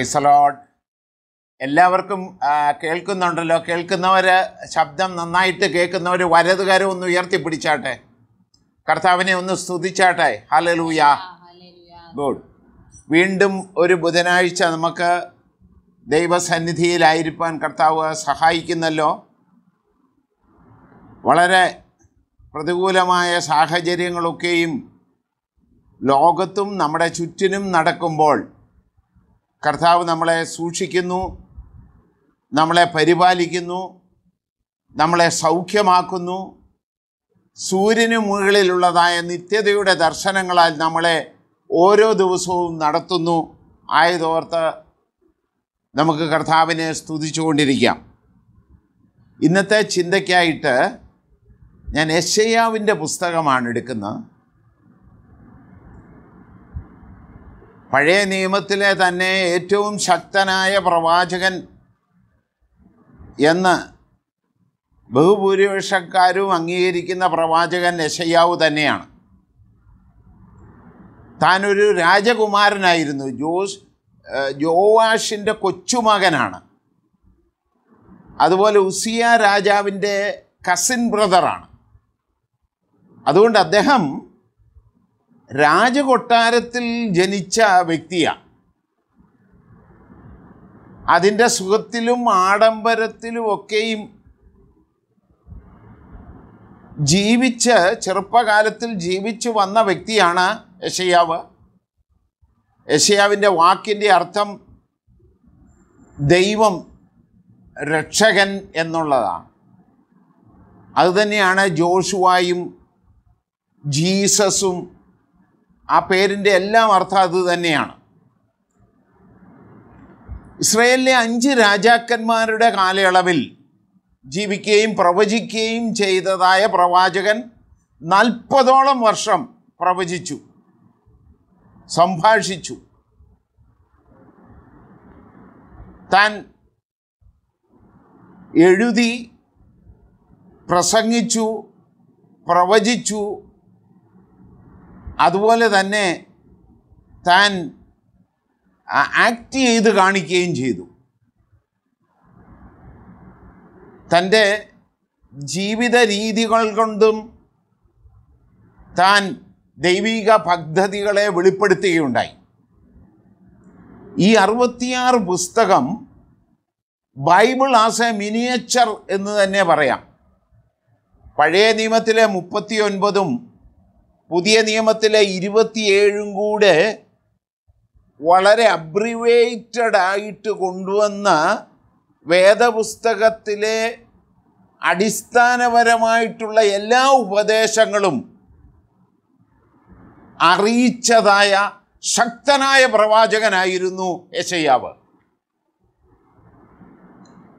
പ്രൈസലോഡ് എല്ലാവർക്കും കേൾക്കുന്നുണ്ടല്ലോ കേൾക്കുന്നവർ ശബ്ദം നന്നായിട്ട് കേൾക്കുന്നവർ വലതുകാരം ഒന്ന് ഉയർത്തി പിടിച്ചാട്ടെ കർത്താവിനെ ഒന്ന് സ്തുതിച്ചാട്ടെ ഹലലൂയ ഗുഡ് വീണ്ടും ഒരു ബുധനാഴ്ച നമുക്ക് ദൈവസന്നിധിയിലായിരിക്കാൻ കർത്താവ് സഹായിക്കുന്നല്ലോ വളരെ പ്രതികൂലമായ സാഹചര്യങ്ങളൊക്കെയും ലോകത്തും നമ്മുടെ ചുറ്റിനും നടക്കുമ്പോൾ കർത്താവ് നമ്മളെ സൂക്ഷിക്കുന്നു നമ്മളെ പരിപാലിക്കുന്നു നമ്മളെ സൗഖ്യമാക്കുന്നു സൂര്യന് മുകളിലുള്ളതായ നിത്യതയുടെ ദർശനങ്ങളാൽ നമ്മളെ ഓരോ ദിവസവും നടത്തുന്നു ആയതോർത്ത് നമുക്ക് കർത്താവിനെ സ്തുതിച്ചുകൊണ്ടിരിക്കാം ഇന്നത്തെ ചിന്തയ്ക്കായിട്ട് ഞാൻ യശയ്യാവിൻ്റെ പുസ്തകമാണ് എടുക്കുന്നത് പഴയ നിയമത്തിലെ തന്നെ ഏറ്റവും ശക്തനായ പ്രവാചകൻ എന്ന് ബഹുഭൂരിപക്ഷക്കാരും അംഗീകരിക്കുന്ന പ്രവാചകൻ യശയ്യാവു തന്നെയാണ് താനൊരു രാജകുമാരനായിരുന്നു ജോസ് ജോവാഷിൻ്റെ കൊച്ചുമകനാണ് അതുപോലെ ഉസിയ രാജാവിൻ്റെ കസിൻ ബ്രദറാണ് അതുകൊണ്ട് അദ്ദേഹം രാജകൊട്ടാരത്തിൽ ജനിച്ച വ്യക്തിയാണ് അതിൻ്റെ സുഖത്തിലും ആഡംബരത്തിലും ഒക്കെയും ജീവിച്ച് ചെറുപ്പകാലത്തിൽ ജീവിച്ചു വന്ന വ്യക്തിയാണ് യശയാവ് യശയാവിൻ്റെ വാക്കിൻ്റെ അർത്ഥം ദൈവം രക്ഷകൻ എന്നുള്ളതാണ് അതുതന്നെയാണ് ജോഷുവായും ജീസസും ആ പേരിൻ്റെ എല്ലാം അർത്ഥം അത് തന്നെയാണ് ഇസ്രയേലിലെ അഞ്ച് രാജാക്കന്മാരുടെ കാലയളവിൽ ജീവിക്കുകയും പ്രവചിക്കുകയും ചെയ്തതായ പ്രവാചകൻ നാൽപ്പതോളം വർഷം പ്രവചിച്ചു സംഭാഷിച്ചു താൻ എഴുതി പ്രസംഗിച്ചു പ്രവചിച്ചു അതുപോലെ തന്നെ താൻ ആക്ട് ചെയ്ത് കാണിക്കുകയും ചെയ്തു തൻ്റെ ജീവിത രീതികൾ കൊണ്ടും താൻ ദൈവിക പദ്ധതികളെ വെളിപ്പെടുത്തുകയുണ്ടായി ഈ അറുപത്തിയാറ് പുസ്തകം ബൈബിൾ ആസ് എ മിനിയേച്ചർ എന്ന് തന്നെ പറയാം പഴയ നിയമത്തിലെ മുപ്പത്തി ഒൻപതും പുതിയ നിയമത്തിലെ ഇരുപത്തിയേഴും കൂടെ വളരെ അബ്രിവേറ്റഡ് ആയിട്ട് കൊണ്ടുവന്ന വേദപുസ്തകത്തിലെ അടിസ്ഥാനപരമായിട്ടുള്ള എല്ലാ ഉപദേശങ്ങളും അറിയിച്ചതായ ശക്തനായ പ്രവാചകനായിരുന്നു യശയ്യാവ്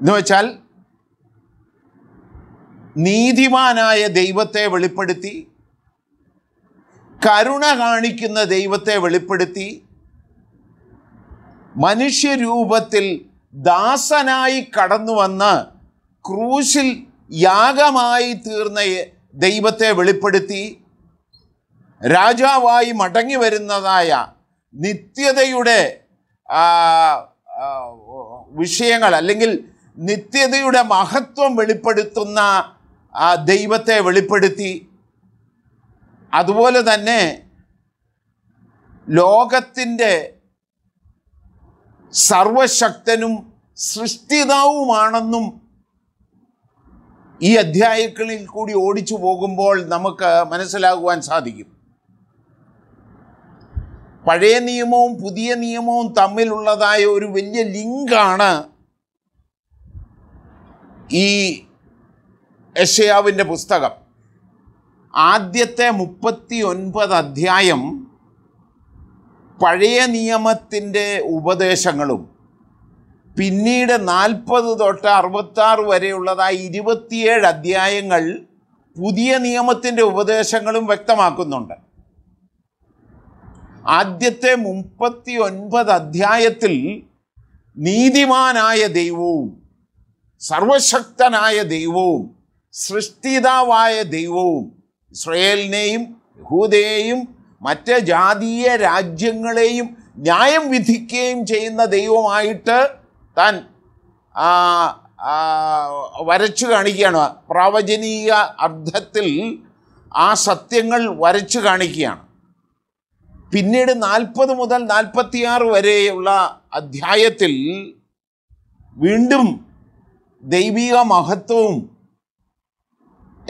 എന്നുവെച്ചാൽ നീതിമാനായ ദൈവത്തെ വെളിപ്പെടുത്തി കരുണ കാണിക്കുന്ന ദൈവത്തെ വെളിപ്പെടുത്തി മനുഷ്യരൂപത്തിൽ ദാസനായി കടന്നു വന്ന് ക്രൂശിൽ യാഗമായി തീർന്ന ദൈവത്തെ വെളിപ്പെടുത്തി രാജാവായി മടങ്ങി വരുന്നതായ നിത്യതയുടെ വിഷയങ്ങൾ അല്ലെങ്കിൽ നിത്യതയുടെ മഹത്വം വെളിപ്പെടുത്തുന്ന ദൈവത്തെ വെളിപ്പെടുത്തി അതുപോലെ തന്നെ ലോകത്തിൻ്റെ സർവശക്തനും സൃഷ്ടിതാവുമാണെന്നും ഈ അധ്യായങ്ങളിൽ കൂടി ഓടിച്ചു പോകുമ്പോൾ നമുക്ക് മനസ്സിലാകുവാൻ സാധിക്കും പഴയ നിയമവും പുതിയ നിയമവും തമ്മിലുള്ളതായ ഒരു വലിയ ലിങ്കാണ് ഈ യഷയാവിൻ്റെ പുസ്തകം ആദ്യത്തെ മുപ്പത്തി ഒൻപത് അധ്യായം പഴയ നിയമത്തിൻ്റെ ഉപദേശങ്ങളും പിന്നീട് നാൽപ്പത് തൊട്ട് അറുപത്താറ് വരെയുള്ളതായി ഇരുപത്തിയേഴ് അധ്യായങ്ങൾ പുതിയ നിയമത്തിൻ്റെ ഉപദേശങ്ങളും വ്യക്തമാക്കുന്നുണ്ട് ആദ്യത്തെ മുപ്പത്തി ഒൻപത് അധ്യായത്തിൽ നീതിമാനായ ദൈവവും സർവശക്തനായ ദൈവവും സൃഷ്ടിതാവായ ദൈവവും ഇസ്രയേലിനെയും യഹൂദയെയും മറ്റ് ജാതീയ രാജ്യങ്ങളെയും ന്യായം വിധിക്കുകയും ചെയ്യുന്ന ദൈവമായിട്ട് താൻ വരച്ചു കാണിക്കുകയാണ് പ്രാവചനീയ അർത്ഥത്തിൽ ആ സത്യങ്ങൾ വരച്ചു കാണിക്കുകയാണ് പിന്നീട് നാൽപ്പത് മുതൽ നാൽപ്പത്തിയാറ് വരെയുള്ള അധ്യായത്തിൽ വീണ്ടും ദൈവിക മഹത്വവും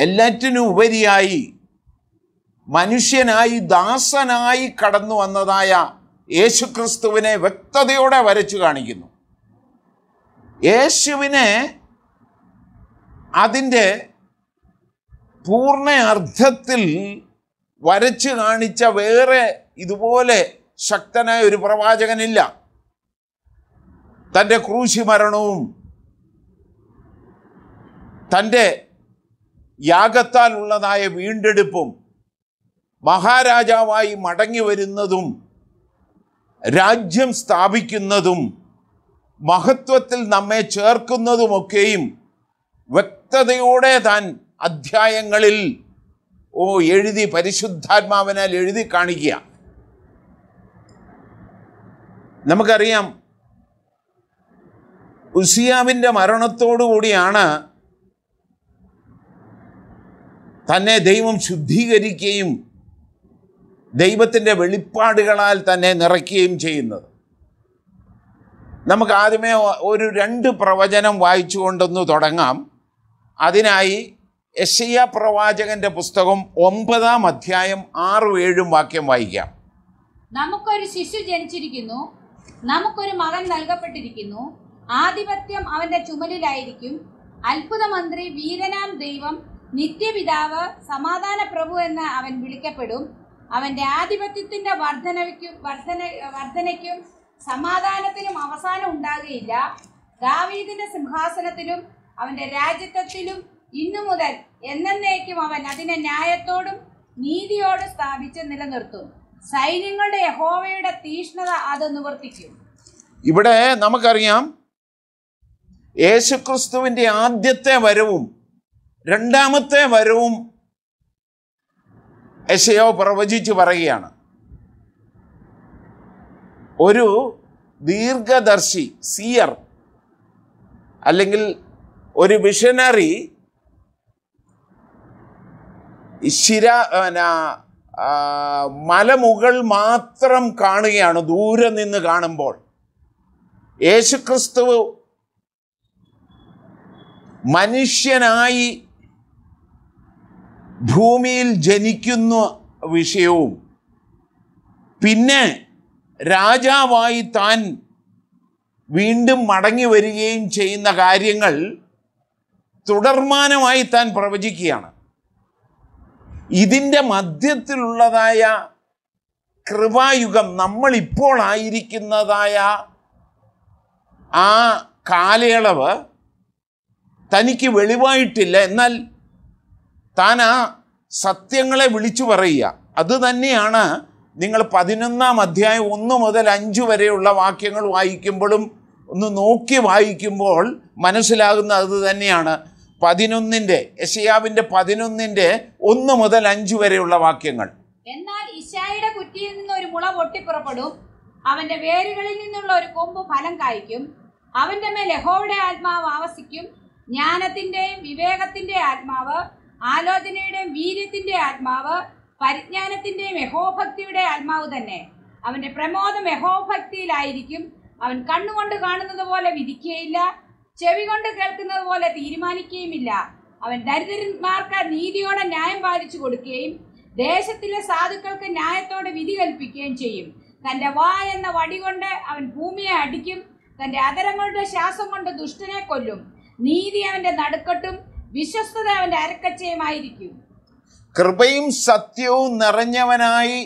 എല്ലാറ്റിനും ഉപരിയായി മനുഷ്യനായി ദാസനായി കടന്നു വന്നതായ യേശുക്രിസ്തുവിനെ വ്യക്തതയോടെ വരച്ചു കാണിക്കുന്നു യേശുവിനെ അതിൻ്റെ പൂർണ്ണ അർത്ഥത്തിൽ വരച്ച് കാണിച്ച വേറെ ഇതുപോലെ ശക്തനായ ഒരു പ്രവാചകനില്ല തൻ്റെ ക്രൂശി മരണവും തൻ്റെ യാഗത്താൽ ഉള്ളതായ വീണ്ടെടുപ്പും മഹാരാജാവായി മടങ്ങി വരുന്നതും രാജ്യം സ്ഥാപിക്കുന്നതും മഹത്വത്തിൽ നമ്മെ ചേർക്കുന്നതുമൊക്കെയും വ്യക്തതയോടെ താൻ അധ്യായങ്ങളിൽ ഓ എഴുതി പരിശുദ്ധാത്മാവിനാൽ എഴുതി കാണിക്കുക നമുക്കറിയാം ഉസിയാമിൻ്റെ മരണത്തോടു കൂടിയാണ് തന്നെ ദൈവം ശുദ്ധീകരിക്കുകയും ദൈവത്തിൻ്റെ വെളിപ്പാടുകളാൽ തന്നെ നിറയ്ക്കുകയും ചെയ്യുന്നത് നമുക്ക് ആദ്യമേ ഒരു രണ്ട് പ്രവചനം കൊണ്ടൊന്ന് തുടങ്ങാം അതിനായി യശയ്യ പ്രവാചകന്റെ പുസ്തകം ഒമ്പതാം അധ്യായം ആറും ഏഴും വാക്യം വായിക്കാം നമുക്കൊരു ശിശു ജനിച്ചിരിക്കുന്നു നമുക്കൊരു മകൻ നൽകപ്പെട്ടിരിക്കുന്നു ആധിപത്യം അവന്റെ ചുമലിലായിരിക്കും അത്ഭുതമന്ത്രി വീരനാം ദൈവം നിത്യപിതാവ് സമാധാന പ്രഭു എന്ന് അവൻ വിളിക്കപ്പെടും അവന്റെ ആധിപത്യത്തിന്റെ വർധനവയ്ക്കും വർധന വർധനയ്ക്കും സമാധാനത്തിനും അവസാനം ഉണ്ടാകുകയില്ല ദാവീദിന്റെ സിംഹാസനത്തിലും അവന്റെ രാജ്യത്വത്തിലും ഇന്നു മുതൽ എന്നേക്കും അവൻ അതിനെ ന്യായത്തോടും നീതിയോടും സ്ഥാപിച്ച് നിലനിർത്തും സൈന്യങ്ങളുടെ യഹോവയുടെ തീഷ്ണത അത് നിവർത്തിക്കും ഇവിടെ നമുക്കറിയാം യേശുക്രിസ്തുവിന്റെ ആദ്യത്തെ വരവും രണ്ടാമത്തെ വരവും യശയോ പ്രവചിച്ച് പറയുകയാണ് ഒരു ദീർഘദർശി സിയർ അല്ലെങ്കിൽ ഒരു വിഷനറി ശിര മലമുകൾ മാത്രം കാണുകയാണ് ദൂരെ നിന്ന് കാണുമ്പോൾ യേശുക്രിസ്തു മനുഷ്യനായി ഭൂമിയിൽ ജനിക്കുന്ന വിഷയവും പിന്നെ രാജാവായി താൻ വീണ്ടും മടങ്ങി വരികയും ചെയ്യുന്ന കാര്യങ്ങൾ തുടർമാനമായി താൻ പ്രവചിക്കുകയാണ് ഇതിൻ്റെ മധ്യത്തിലുള്ളതായ കൃപായുഗം നമ്മളിപ്പോൾ ആയിരിക്കുന്നതായ ആ കാലയളവ് തനിക്ക് വെളിവായിട്ടില്ല എന്നാൽ താൻ ആ സത്യങ്ങളെ വിളിച്ചു പറയുക അത് തന്നെയാണ് നിങ്ങൾ പതിനൊന്നാം അധ്യായം ഒന്ന് മുതൽ അഞ്ച് വരെയുള്ള വാക്യങ്ങൾ വായിക്കുമ്പോഴും ഒന്ന് നോക്കി വായിക്കുമ്പോൾ മനസ്സിലാകുന്ന അത് തന്നെയാണ് പതിനൊന്നിൻ്റെ യശയാവിൻ്റെ പതിനൊന്നിൻ്റെ ഒന്ന് മുതൽ അഞ്ച് വരെയുള്ള വാക്യങ്ങൾ എന്നാൽ ഇശായിയുടെ കുറ്റിയിൽ നിന്ന് ഒരു മുള പൊട്ടിപ്പുറപ്പെടും അവന്റെ വേരുകളിൽ നിന്നുള്ള ഒരു കൊമ്പ് ഫലം കായ്ക്കും അവന്റെ മേൽ യഹോയുടെ ആത്മാവ് ആവസിക്കും ജ്ഞാനത്തിന്റെ വിവേകത്തിന്റെ ആത്മാവ് ആലോചനയുടെയും വീര്യത്തിന്റെ ആത്മാവ് പരിജ്ഞാനത്തിന്റെയും യഹോഭക്തിയുടെ ആത്മാവ് തന്നെ അവന്റെ പ്രമോദം യഹോഭക്തിയിലായിരിക്കും അവൻ കണ്ണുകൊണ്ട് കാണുന്നത് പോലെ വിധിക്കുകയില്ല ചെവി കൊണ്ട് കേൾക്കുന്നത് പോലെ തീരുമാനിക്കുകയുമില്ല അവൻ ദരിദ്രന്മാർക്ക് നീതിയോടെ ന്യായം പാലിച്ചു കൊടുക്കുകയും ദേശത്തിലെ സാധുക്കൾക്ക് ന്യായത്തോടെ വിധി കൽപ്പിക്കുകയും ചെയ്യും തന്റെ വാ എന്ന വടി കൊണ്ട് അവൻ ഭൂമിയെ അടിക്കും തന്റെ അതരങ്ങളുടെ ശ്വാസം കൊണ്ട് ദുഷ്ടനെ കൊല്ലും നീതി അവന്റെ നടുക്കട്ടും വിശ്വസ്തത അവന്റെ അരക്കച്ചയുമായിരിക്കും കൃപയും സത്യവും നിറഞ്ഞവനായി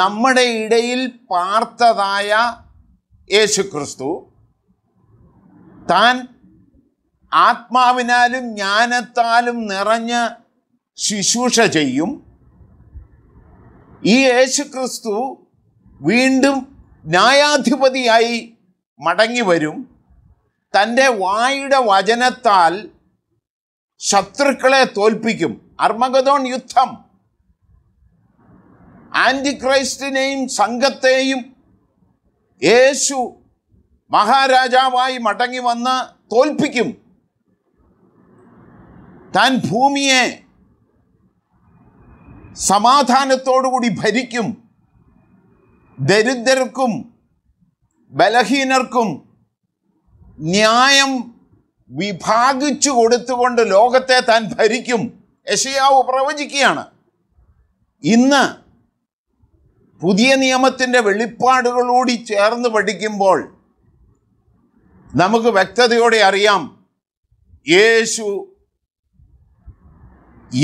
നമ്മുടെ ഇടയിൽ പാർത്തതായ യേശുക്രിസ്തു താൻ ആത്മാവിനാലും ജ്ഞാനത്താലും നിറഞ്ഞ് ശുശ്രൂഷ ചെയ്യും ഈ യേശുക്രിസ്തു വീണ്ടും ന്യായാധിപതിയായി മടങ്ങി വരും തൻ്റെ വായുടെ വചനത്താൽ ശത്രുക്കളെ തോൽപ്പിക്കും അർമഗതോൺ യുദ്ധം ആന്റി ക്രൈസ്റ്റിനെയും സംഘത്തെയും യേശു മഹാരാജാവായി മടങ്ങി വന്ന് തോൽപ്പിക്കും താൻ ഭൂമിയെ സമാധാനത്തോടുകൂടി ഭരിക്കും ദരിദ്രർക്കും ബലഹീനർക്കും ന്യായം വിഭാഗിച്ചു കൊടുത്തുകൊണ്ട് ലോകത്തെ താൻ ഭരിക്കും യശയാവ് പ്രവചിക്കുകയാണ് ഇന്ന് പുതിയ നിയമത്തിൻ്റെ വെളിപ്പാടുകളോടി ചേർന്ന് പഠിക്കുമ്പോൾ നമുക്ക് വ്യക്തതയോടെ അറിയാം യേശു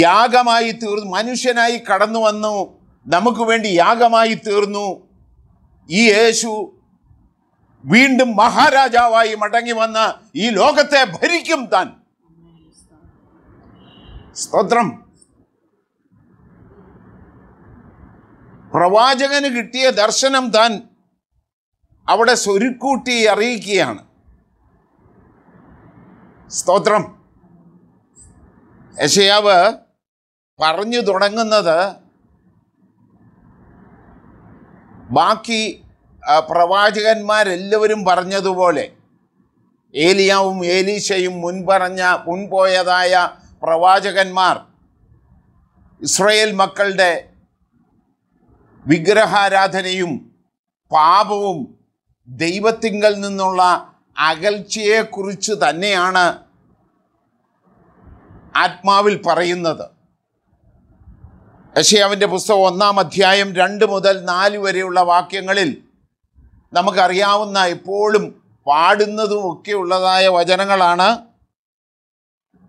യാഗമായി തീർന്നു മനുഷ്യനായി കടന്നു വന്നു നമുക്ക് വേണ്ടി യാഗമായി തീർന്നു ഈ യേശു വീണ്ടും മഹാരാജാവായി മടങ്ങി വന്ന് ഈ ലോകത്തെ ഭരിക്കും താൻ സ്തോത്രം പ്രവാചകന് കിട്ടിയ ദർശനം താൻ അവിടെ സ്വരുക്കൂട്ടി അറിയിക്കുകയാണ് സ്തോത്രം യശയാവ് പറഞ്ഞു തുടങ്ങുന്നത് ബാക്കി പ്രവാചകന്മാരെല്ലാവരും പറഞ്ഞതുപോലെ ഏലിയാവും ഏലീശയും മുൻപറഞ്ഞ മുൻപോയതായ പ്രവാചകന്മാർ ഇസ്രയേൽ മക്കളുടെ വിഗ്രഹാരാധനയും പാപവും ദൈവത്തിങ്കൽ നിന്നുള്ള അകൽച്ചയെക്കുറിച്ച് തന്നെയാണ് ആത്മാവിൽ പറയുന്നത് യശയാവിൻ്റെ പുസ്തകം ഒന്നാം അധ്യായം രണ്ട് മുതൽ നാല് വരെയുള്ള വാക്യങ്ങളിൽ നമുക്കറിയാവുന്ന എപ്പോഴും പാടുന്നതും ഒക്കെ ഉള്ളതായ വചനങ്ങളാണ്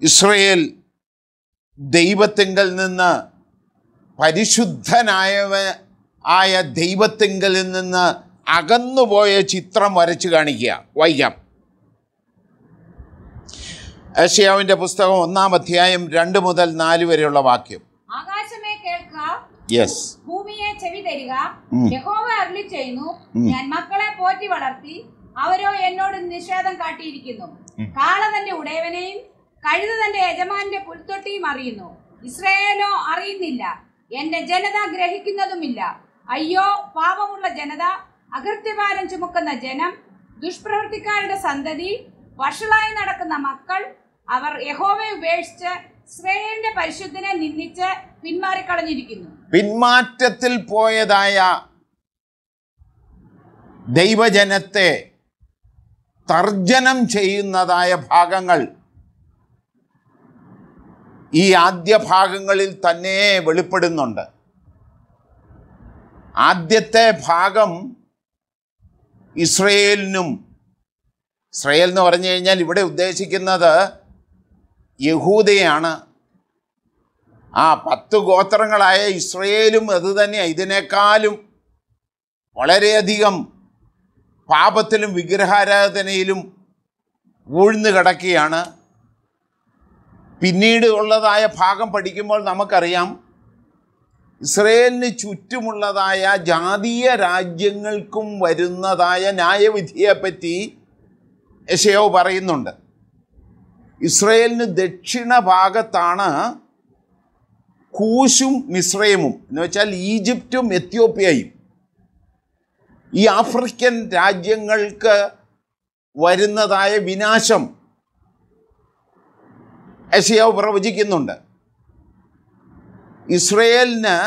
ഇസ്രയേൽ ദൈവത്തിങ്കൽ നിന്ന് പരിശുദ്ധനായവ ആയ ദൈവത്തിങ്കൽ നിന്ന് അകന്നുപോയ ചിത്രം വരച്ചു കാണിക്കുക വൈകാം ഏഷ്യാവിൻ്റെ പുസ്തകം ഒന്നാം അധ്യായം രണ്ട് മുതൽ നാല് വരെയുള്ള വാക്യം ആകാശമേ യെസ് ഭൂമിയെ ചെവി തരിക യഹോവ അരുളി ചെയ്യുന്നു ഞാൻ മക്കളെ പോറ്റി വളർത്തി അവരോ എന്നോട് നിഷേധം കാട്ടിയിരിക്കുന്നു കാള തന്റെ ഉടയവനെയും കഴുത തന്റെ യജമാന്റെ പുൽത്തൊട്ടിയും അറിയുന്നു ഇസ്രയേലോ അറിയുന്നില്ല എന്റെ ജനത ഗ്രഹിക്കുന്നതുമില്ല അയ്യോ പാപമുള്ള ജനത അകൃത്യഭാരം ചുമക്കുന്ന ജനം ദുഷ്പ്രവൃത്തിക്കാരുടെ സന്തതി വഷളായി നടക്കുന്ന മക്കൾ അവർ യഹോവയെ ഉപേക്ഷിച്ച് സ്വേയന്റെ പരിശുദ്ധനെ നിന്ദിച്ച് പിന്മാറിക്കളഞ്ഞിരിക്കുന്നു പിന്മാറ്റത്തിൽ പോയതായ ദൈവജനത്തെ തർജനം ചെയ്യുന്നതായ ഭാഗങ്ങൾ ഈ ആദ്യ ഭാഗങ്ങളിൽ തന്നെ വെളിപ്പെടുന്നുണ്ട് ആദ്യത്തെ ഭാഗം ഇസ്രയേലിനും ഇസ്രയേൽ എന്ന് പറഞ്ഞു കഴിഞ്ഞാൽ ഇവിടെ ഉദ്ദേശിക്കുന്നത് യഹൂദയാണ് ആ പത്ത് ഗോത്രങ്ങളായ ഇസ്രയേലും തന്നെ ഇതിനേക്കാളും വളരെയധികം പാപത്തിലും വിഗ്രഹാരാധനയിലും ഊഴ്ന്നു കിടക്കുകയാണ് പിന്നീട് ഉള്ളതായ ഭാഗം പഠിക്കുമ്പോൾ നമുക്കറിയാം ഇസ്രയേലിന് ചുറ്റുമുള്ളതായ ജാതീയ രാജ്യങ്ങൾക്കും വരുന്നതായ ന്യായവിധിയെപ്പറ്റി യശയോ പറയുന്നുണ്ട് ഇസ്രയേലിന് ദക്ഷിണ ഭാഗത്താണ് കൂശും മിശ്രയമും എന്ന് വെച്ചാൽ ഈജിപ്റ്റും എത്യോപ്യയും ഈ ആഫ്രിക്കൻ രാജ്യങ്ങൾക്ക് വരുന്നതായ വിനാശം ഏഷ്യാവ് പ്രവചിക്കുന്നുണ്ട് ഇസ്രയേലിന്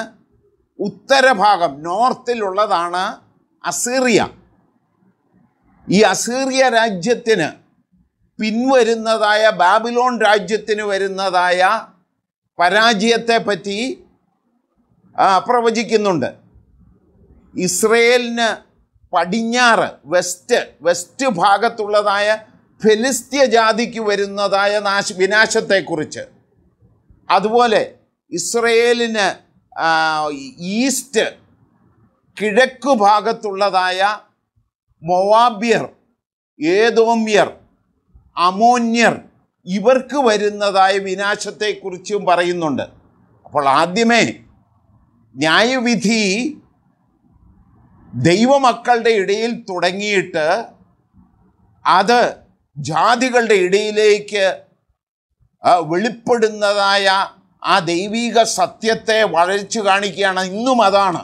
ഉത്തരഭാഗം നോർത്തിലുള്ളതാണ് അസീറിയ ഈ അസീറിയ രാജ്യത്തിന് പിൻവരുന്നതായ ബാബിലോൺ രാജ്യത്തിന് വരുന്നതായ പറ്റി പ്രവചിക്കുന്നുണ്ട് ഇസ്രയേലിന് പടിഞ്ഞാറ് വെസ്റ്റ് വെസ്റ്റ് ഭാഗത്തുള്ളതായ ഫെലിസ്ത്യ ജാതിക്ക് വരുന്നതായ നാശ വിനാശത്തെക്കുറിച്ച് അതുപോലെ ഇസ്രയേലിന് ഈസ്റ്റ് കിഴക്കു ഭാഗത്തുള്ളതായ മൊവാബ്യർ ഏതോമ്യർ അമോന്യർ ഇവർക്ക് വരുന്നതായ വിനാശത്തെക്കുറിച്ചും പറയുന്നുണ്ട് അപ്പോൾ ആദ്യമേ ന്യായവിധി ദൈവമക്കളുടെ ഇടയിൽ തുടങ്ങിയിട്ട് അത് ജാതികളുടെ ഇടയിലേക്ക് വെളിപ്പെടുന്നതായ ആ ദൈവിക സത്യത്തെ വളച്ചു കാണിക്കുകയാണ് ഇന്നും അതാണ്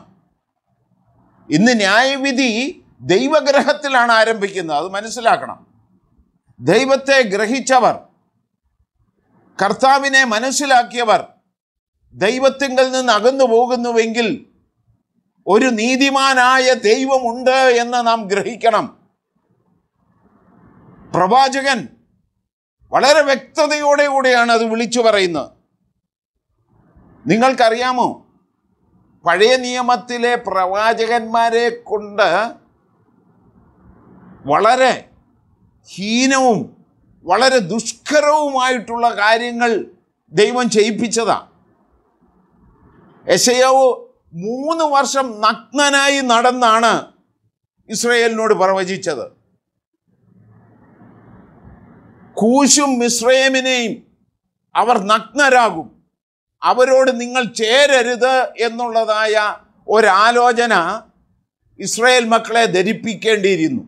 ഇന്ന് ന്യായവിധി ദൈവഗ്രഹത്തിലാണ് ആരംഭിക്കുന്നത് അത് മനസ്സിലാക്കണം ദൈവത്തെ ഗ്രഹിച്ചവർ കർത്താവിനെ മനസ്സിലാക്കിയവർ ദൈവത്തിങ്കിൽ നിന്ന് അകന്നു പോകുന്നുവെങ്കിൽ ഒരു നീതിമാനായ ദൈവമുണ്ട് എന്ന് നാം ഗ്രഹിക്കണം പ്രവാചകൻ വളരെ വ്യക്തതയോടെ കൂടെയാണ് അത് വിളിച്ചു പറയുന്നത് നിങ്ങൾക്കറിയാമോ പഴയ നിയമത്തിലെ പ്രവാചകന്മാരെ കൊണ്ട് വളരെ ഹീനവും വളരെ ദുഷ്കരവുമായിട്ടുള്ള കാര്യങ്ങൾ ദൈവം ചെയ്യിപ്പിച്ചതാണ് യശയാവ് മൂന്ന് വർഷം നഗ്നനായി നടന്നാണ് ഇസ്രയേലിനോട് പ്രവചിച്ചത് കൂശും മിശ്രയമിനെയും അവർ നഗ്നരാകും അവരോട് നിങ്ങൾ ചേരരുത് എന്നുള്ളതായ ഒരാലോചന ഇസ്രായേൽ മക്കളെ ധരിപ്പിക്കേണ്ടിയിരുന്നു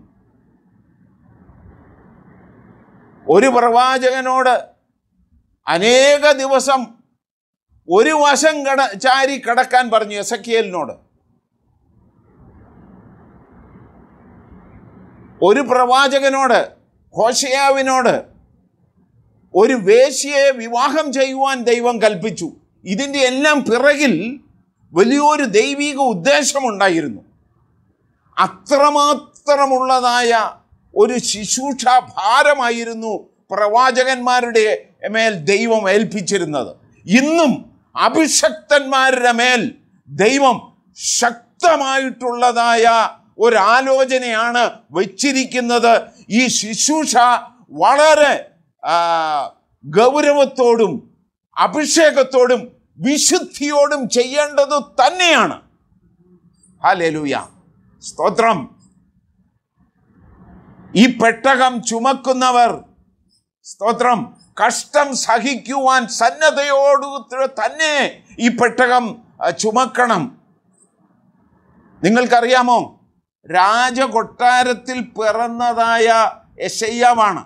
ഒരു പ്രവാചകനോട് അനേക ദിവസം ഒരു വശം കട ചാരി കടക്കാൻ പറഞ്ഞു എസക്കിയലിനോട് ഒരു പ്രവാചകനോട് ഹോഷയാവിനോട് ഒരു വേശ്യയെ വിവാഹം ചെയ്യുവാൻ ദൈവം കൽപ്പിച്ചു ഇതിൻ്റെ എല്ലാം പിറകിൽ വലിയൊരു ദൈവിക ഉദ്ദേശമുണ്ടായിരുന്നു അത്രമാത്രമുള്ളതായ ഒരു ശുശ്രൂഷാ ഭാരമായിരുന്നു പ്രവാചകന്മാരുടെ മേൽ ദൈവം ഏൽപ്പിച്ചിരുന്നത് ഇന്നും അഭിഷക്തന്മാരുടെ മേൽ ദൈവം ശക്തമായിട്ടുള്ളതായ ഒരാലോചനയാണ് വച്ചിരിക്കുന്നത് ഈ ശുശ്രൂഷ വളരെ ഗൗരവത്തോടും അഭിഷേകത്തോടും വിശുദ്ധിയോടും ചെയ്യേണ്ടത് തന്നെയാണ് ഹാലേലൂയ സ്തോത്രം ഈ പെട്ടകം ചുമക്കുന്നവർ സ്തോത്രം കഷ്ടം സഹിക്കുവാൻ സന്നദ്ധയോട് തന്നെ ഈ പെട്ടകം ചുമക്കണം നിങ്ങൾക്കറിയാമോ രാജകൊട്ടാരത്തിൽ പിറന്നതായ യശയ്യാവാണ്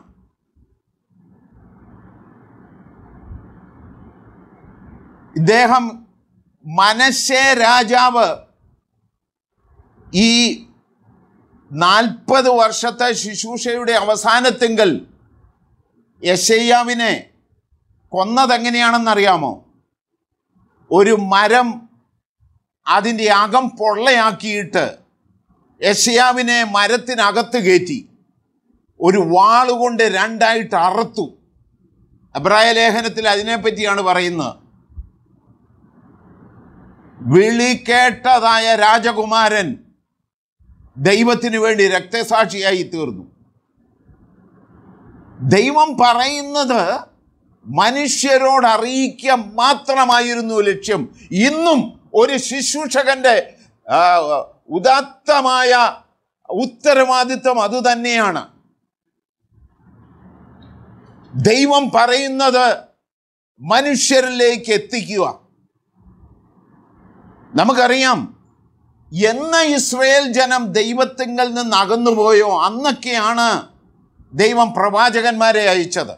ഇദ്ദേഹം മനശ്ശേ രാജാവ് ഈ നാൽപ്പത് വർഷത്തെ ശുശ്രൂഷയുടെ അവസാനത്തെങ്കിൽ യശയ്യാവിനെ കൊന്നതെങ്ങനെയാണെന്നറിയാമോ ഒരു മരം അതിൻ്റെ അകം പൊള്ളയാക്കിയിട്ട് യശയാവിനെ മരത്തിനകത്ത് കയറ്റി ഒരു വാളുകൊണ്ട് രണ്ടായിട്ട് അറുത്തു അഭിപ്രായ ലേഖനത്തിൽ അതിനെപ്പറ്റിയാണ് പറയുന്നത് വിളി കേട്ടതായ രാജകുമാരൻ ദൈവത്തിന് വേണ്ടി രക്തസാക്ഷിയായി തീർന്നു ദൈവം പറയുന്നത് മനുഷ്യരോട് അറിയിക്കുക മാത്രമായിരുന്നു ലക്ഷ്യം ഇന്നും ഒരു ശുശ്രൂഷകൻ്റെ ഉദാത്തമായ ഉത്തരവാദിത്വം അതുതന്നെയാണ് ദൈവം പറയുന്നത് മനുഷ്യരിലേക്ക് എത്തിക്കുക നമുക്കറിയാം എന്ന് ഇസ്രയേൽ ജനം ദൈവത്തിങ്കിൽ നിന്ന് അകന്നുപോയോ അന്നൊക്കെയാണ് ദൈവം പ്രവാചകന്മാരെ അയച്ചത്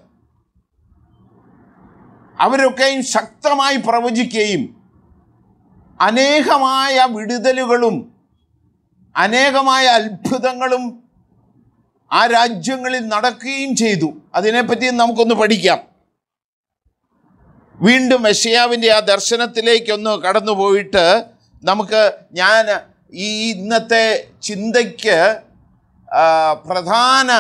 അവരൊക്കെയും ശക്തമായി പ്രവചിക്കുകയും അനേകമായ വിടുതലുകളും അനേകമായ അത്ഭുതങ്ങളും ആ രാജ്യങ്ങളിൽ നടക്കുകയും ചെയ്തു അതിനെപ്പറ്റി നമുക്കൊന്ന് പഠിക്കാം വീണ്ടും മെഷിയാവിൻ്റെ ആ ദർശനത്തിലേക്കൊന്ന് കടന്നുപോയിട്ട് പോയിട്ട് നമുക്ക് ഞാൻ ഈ ഇന്നത്തെ ചിന്തയ്ക്ക് പ്രധാന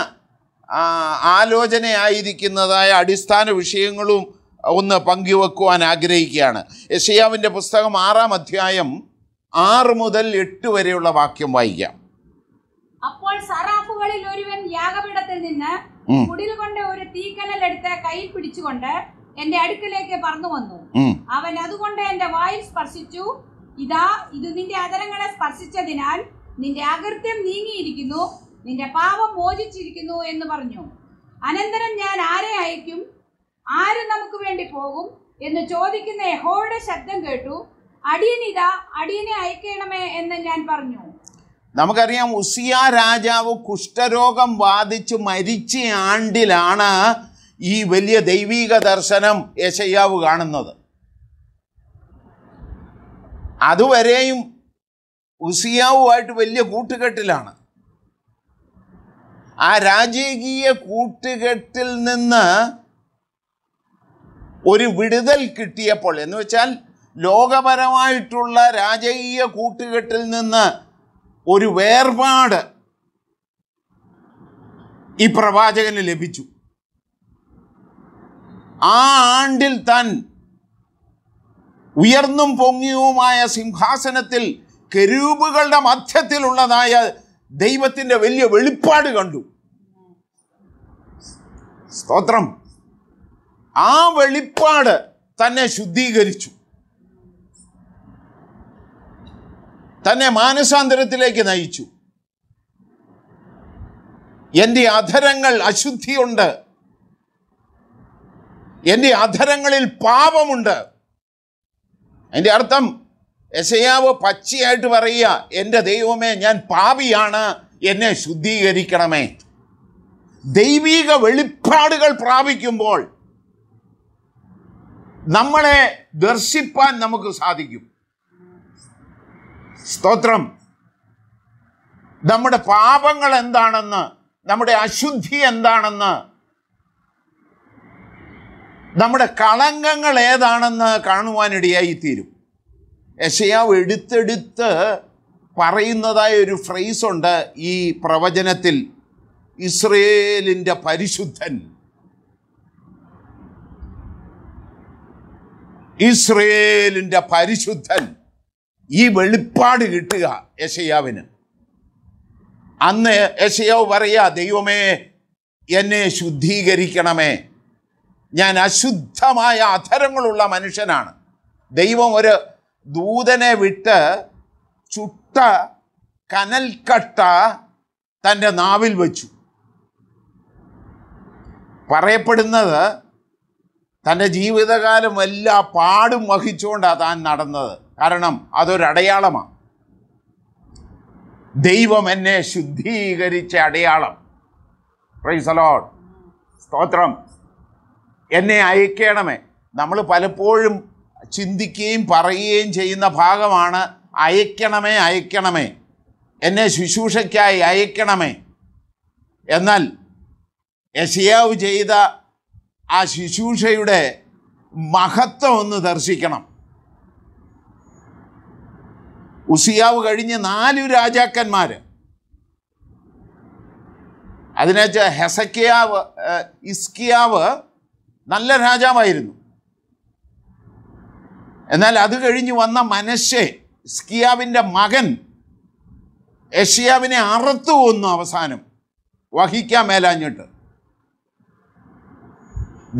ആലോചനയായിരിക്കുന്നതായ അടിസ്ഥാന വിഷയങ്ങളും ഒന്ന് പങ്കുവെക്കുവാൻ ആഗ്രഹിക്കുകയാണ് യശയാവിൻ്റെ പുസ്തകം ആറാം അധ്യായം ആറ് മുതൽ എട്ട് വരെയുള്ള വാക്യം വായിക്കാം അപ്പോൾ സറാഫുകളിൽ ഒരുവൻ യാഗപീഠത്തിൽ നിന്ന് കുടിൽ കൊണ്ട് ഒരു തീക്കനൽ എടുത്ത് കയ്യിൽ പിടിച്ചുകൊണ്ട് എന്റെ അടുക്കലേക്ക് പറന്നു വന്നു അവൻ അതുകൊണ്ട് എന്റെ വായിൽ സ്പർശിച്ചു ഇതാ ഇത് നിന്റെ അതരങ്ങളെ സ്പർശിച്ചതിനാൽ നിന്റെ അകൃത്യം നീങ്ങിയിരിക്കുന്നു നിന്റെ പാപം മോചിച്ചിരിക്കുന്നു എന്ന് പറഞ്ഞു അനന്തരം ഞാൻ ആരെ അയക്കും ആര് നമുക്ക് വേണ്ടി പോകും എന്ന് ചോദിക്കുന്ന യഹോയുടെ ശബ്ദം കേട്ടു അടിയനിതാ അടിയനെ അയക്കണമേ എന്ന് ഞാൻ പറഞ്ഞു നമുക്കറിയാം ഉസിയ രാജാവ് കുഷ്ഠരോഗം ബാധിച്ച് മരിച്ച ആണ്ടിലാണ് ഈ വലിയ ദൈവീക ദർശനം യശയ്യാവ് കാണുന്നത് അതുവരെയും ഉസിയാവുമായിട്ട് വലിയ കൂട്ടുകെട്ടിലാണ് ആ രാജകീയ കൂട്ടുകെട്ടിൽ നിന്ന് ഒരു വിടുതൽ കിട്ടിയപ്പോൾ എന്ന് വെച്ചാൽ ലോകപരമായിട്ടുള്ള രാജകീയ കൂട്ടുകെട്ടിൽ നിന്ന് ഒരു വേർപാട് ഈ പ്രവാചകന് ലഭിച്ചു ആ ആണ്ടിൽ താൻ ഉയർന്നും പൊങ്ങിയവുമായ സിംഹാസനത്തിൽ കരൂപുകളുടെ മധ്യത്തിലുള്ളതായ ദൈവത്തിൻ്റെ വലിയ വെളിപ്പാട് കണ്ടു സ്തോത്രം ആ വെളിപ്പാട് തന്നെ ശുദ്ധീകരിച്ചു തന്നെ മാനസാന്തരത്തിലേക്ക് നയിച്ചു എൻ്റെ അധരങ്ങൾ അശുദ്ധിയുണ്ട് എൻ്റെ അധരങ്ങളിൽ പാപമുണ്ട് അതിൻ്റെ അർത്ഥം യശയാവ് പച്ചയായിട്ട് പറയുക എൻ്റെ ദൈവമേ ഞാൻ പാപിയാണ് എന്നെ ശുദ്ധീകരിക്കണമേ ദൈവീക വെളിപ്പാടുകൾ പ്രാപിക്കുമ്പോൾ നമ്മളെ ദർശിപ്പാൻ നമുക്ക് സാധിക്കും സ്തോത്രം നമ്മുടെ പാപങ്ങൾ എന്താണെന്ന് നമ്മുടെ അശുദ്ധി എന്താണെന്ന് നമ്മുടെ കളങ്കങ്ങൾ ഏതാണെന്ന് കാണുവാനിടയായി തീരും യശയാവ് എടുത്തെടുത്ത് പറയുന്നതായ ഒരു ഫ്രേസ് ഉണ്ട് ഈ പ്രവചനത്തിൽ ഇസ്രയേലിൻ്റെ പരിശുദ്ധൻ ഇസ്രയേലിൻ്റെ പരിശുദ്ധൻ ഈ വെളിപ്പാട് കിട്ടുക യശയാവിന് അന്ന് യശയാവ് പറയാ ദൈവമേ എന്നെ ശുദ്ധീകരിക്കണമേ ഞാൻ അശുദ്ധമായ അധരങ്ങളുള്ള മനുഷ്യനാണ് ദൈവം ഒരു ദൂതനെ വിട്ട് ചുട്ട കനൽക്കട്ട തൻ്റെ നാവിൽ വച്ചു പറയപ്പെടുന്നത് തൻ്റെ ജീവിതകാലം എല്ലാ പാടും വഹിച്ചുകൊണ്ടാണ് താൻ നടന്നത് കാരണം അതൊരടയാളമാണ് ദൈവം എന്നെ ശുദ്ധീകരിച്ച അടയാളം പ്രൈസലോട്ട് സ്തോത്രം എന്നെ അയക്കണമേ നമ്മൾ പലപ്പോഴും ചിന്തിക്കുകയും പറയുകയും ചെയ്യുന്ന ഭാഗമാണ് അയക്കണമേ അയക്കണമേ എന്നെ ശുശ്രൂഷയ്ക്കായി അയക്കണമേ എന്നാൽ യശയാവ് ചെയ്ത ആ ശുശ്രൂഷയുടെ മഹത്വം ഒന്ന് ദർശിക്കണം ഉസിയാവ് കഴിഞ്ഞ് നാലു രാജാക്കന്മാർ അതിനെച്ച ഹെസക്കിയാവ് ഇസ്കിയാവ് നല്ല രാജാവായിരുന്നു എന്നാൽ അത് കഴിഞ്ഞ് വന്ന മനശ്ശെ സ്കിയാവിൻ്റെ മകൻ യഷിയാവിനെ അറുത്തു കൊന്നു അവസാനം വഹിക്കാൻ മേലാഞ്ഞിട്ട്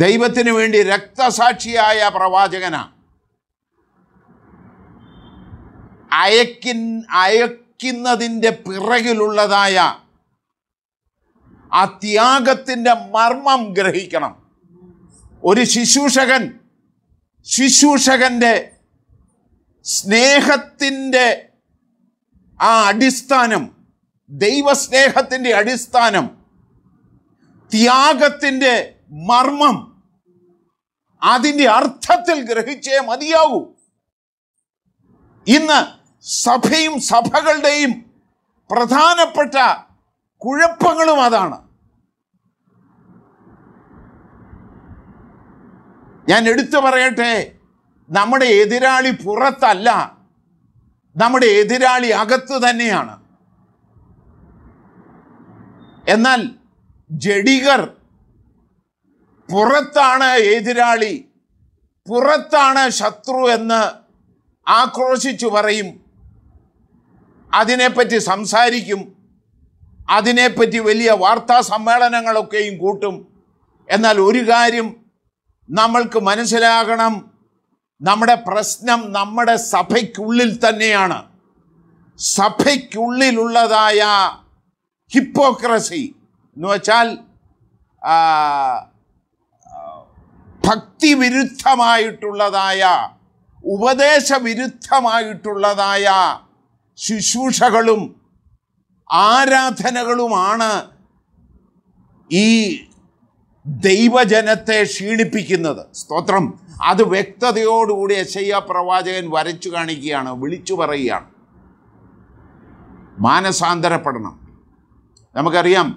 ദൈവത്തിന് വേണ്ടി രക്തസാക്ഷിയായ പ്രവാചകന അയക്കിൻ അയക്കുന്നതിൻ്റെ പിറകിലുള്ളതായ ആ ത്യാഗത്തിൻ്റെ മർമ്മം ഗ്രഹിക്കണം ഒരു ശിശൂഷകൻ ശിശൂഷകൻ്റെ സ്നേഹത്തിൻ്റെ ആ അടിസ്ഥാനം ദൈവസ്നേഹത്തിൻ്റെ അടിസ്ഥാനം ത്യാഗത്തിൻ്റെ മർമ്മം അതിൻ്റെ അർത്ഥത്തിൽ ഗ്രഹിച്ചേ മതിയാകൂ ഇന്ന് സഭയും സഭകളുടെയും പ്രധാനപ്പെട്ട കുഴപ്പങ്ങളും അതാണ് ഞാൻ എടുത്തു പറയട്ടെ നമ്മുടെ എതിരാളി പുറത്തല്ല നമ്മുടെ എതിരാളി അകത്ത് തന്നെയാണ് എന്നാൽ ജഡികർ പുറത്താണ് എതിരാളി പുറത്താണ് ശത്രു എന്ന് ആക്രോശിച്ചു പറയും അതിനെപ്പറ്റി സംസാരിക്കും അതിനെപ്പറ്റി വലിയ വാർത്താ സമ്മേളനങ്ങളൊക്കെയും കൂട്ടും എന്നാൽ ഒരു കാര്യം നമ്മൾക്ക് മനസ്സിലാകണം നമ്മുടെ പ്രശ്നം നമ്മുടെ സഭയ്ക്കുള്ളിൽ തന്നെയാണ് സഭയ്ക്കുള്ളിലുള്ളതായ ഹിപ്പോക്രസി എന്ന് വച്ചാൽ ഭക്തിവിരുദ്ധമായിട്ടുള്ളതായ ഉപദേശവിരുദ്ധമായിട്ടുള്ളതായ ശുശ്രൂഷകളും ആരാധനകളുമാണ് ഈ ദൈവജനത്തെ ക്ഷീണിപ്പിക്കുന്നത് സ്തോത്രം അത് വ്യക്തതയോടുകൂടി യശയ്യ പ്രവാചകൻ വരച്ചു കാണിക്കുകയാണ് വിളിച്ചു പറയുകയാണ് മാനസാന്തരപ്പെടണം നമുക്കറിയാം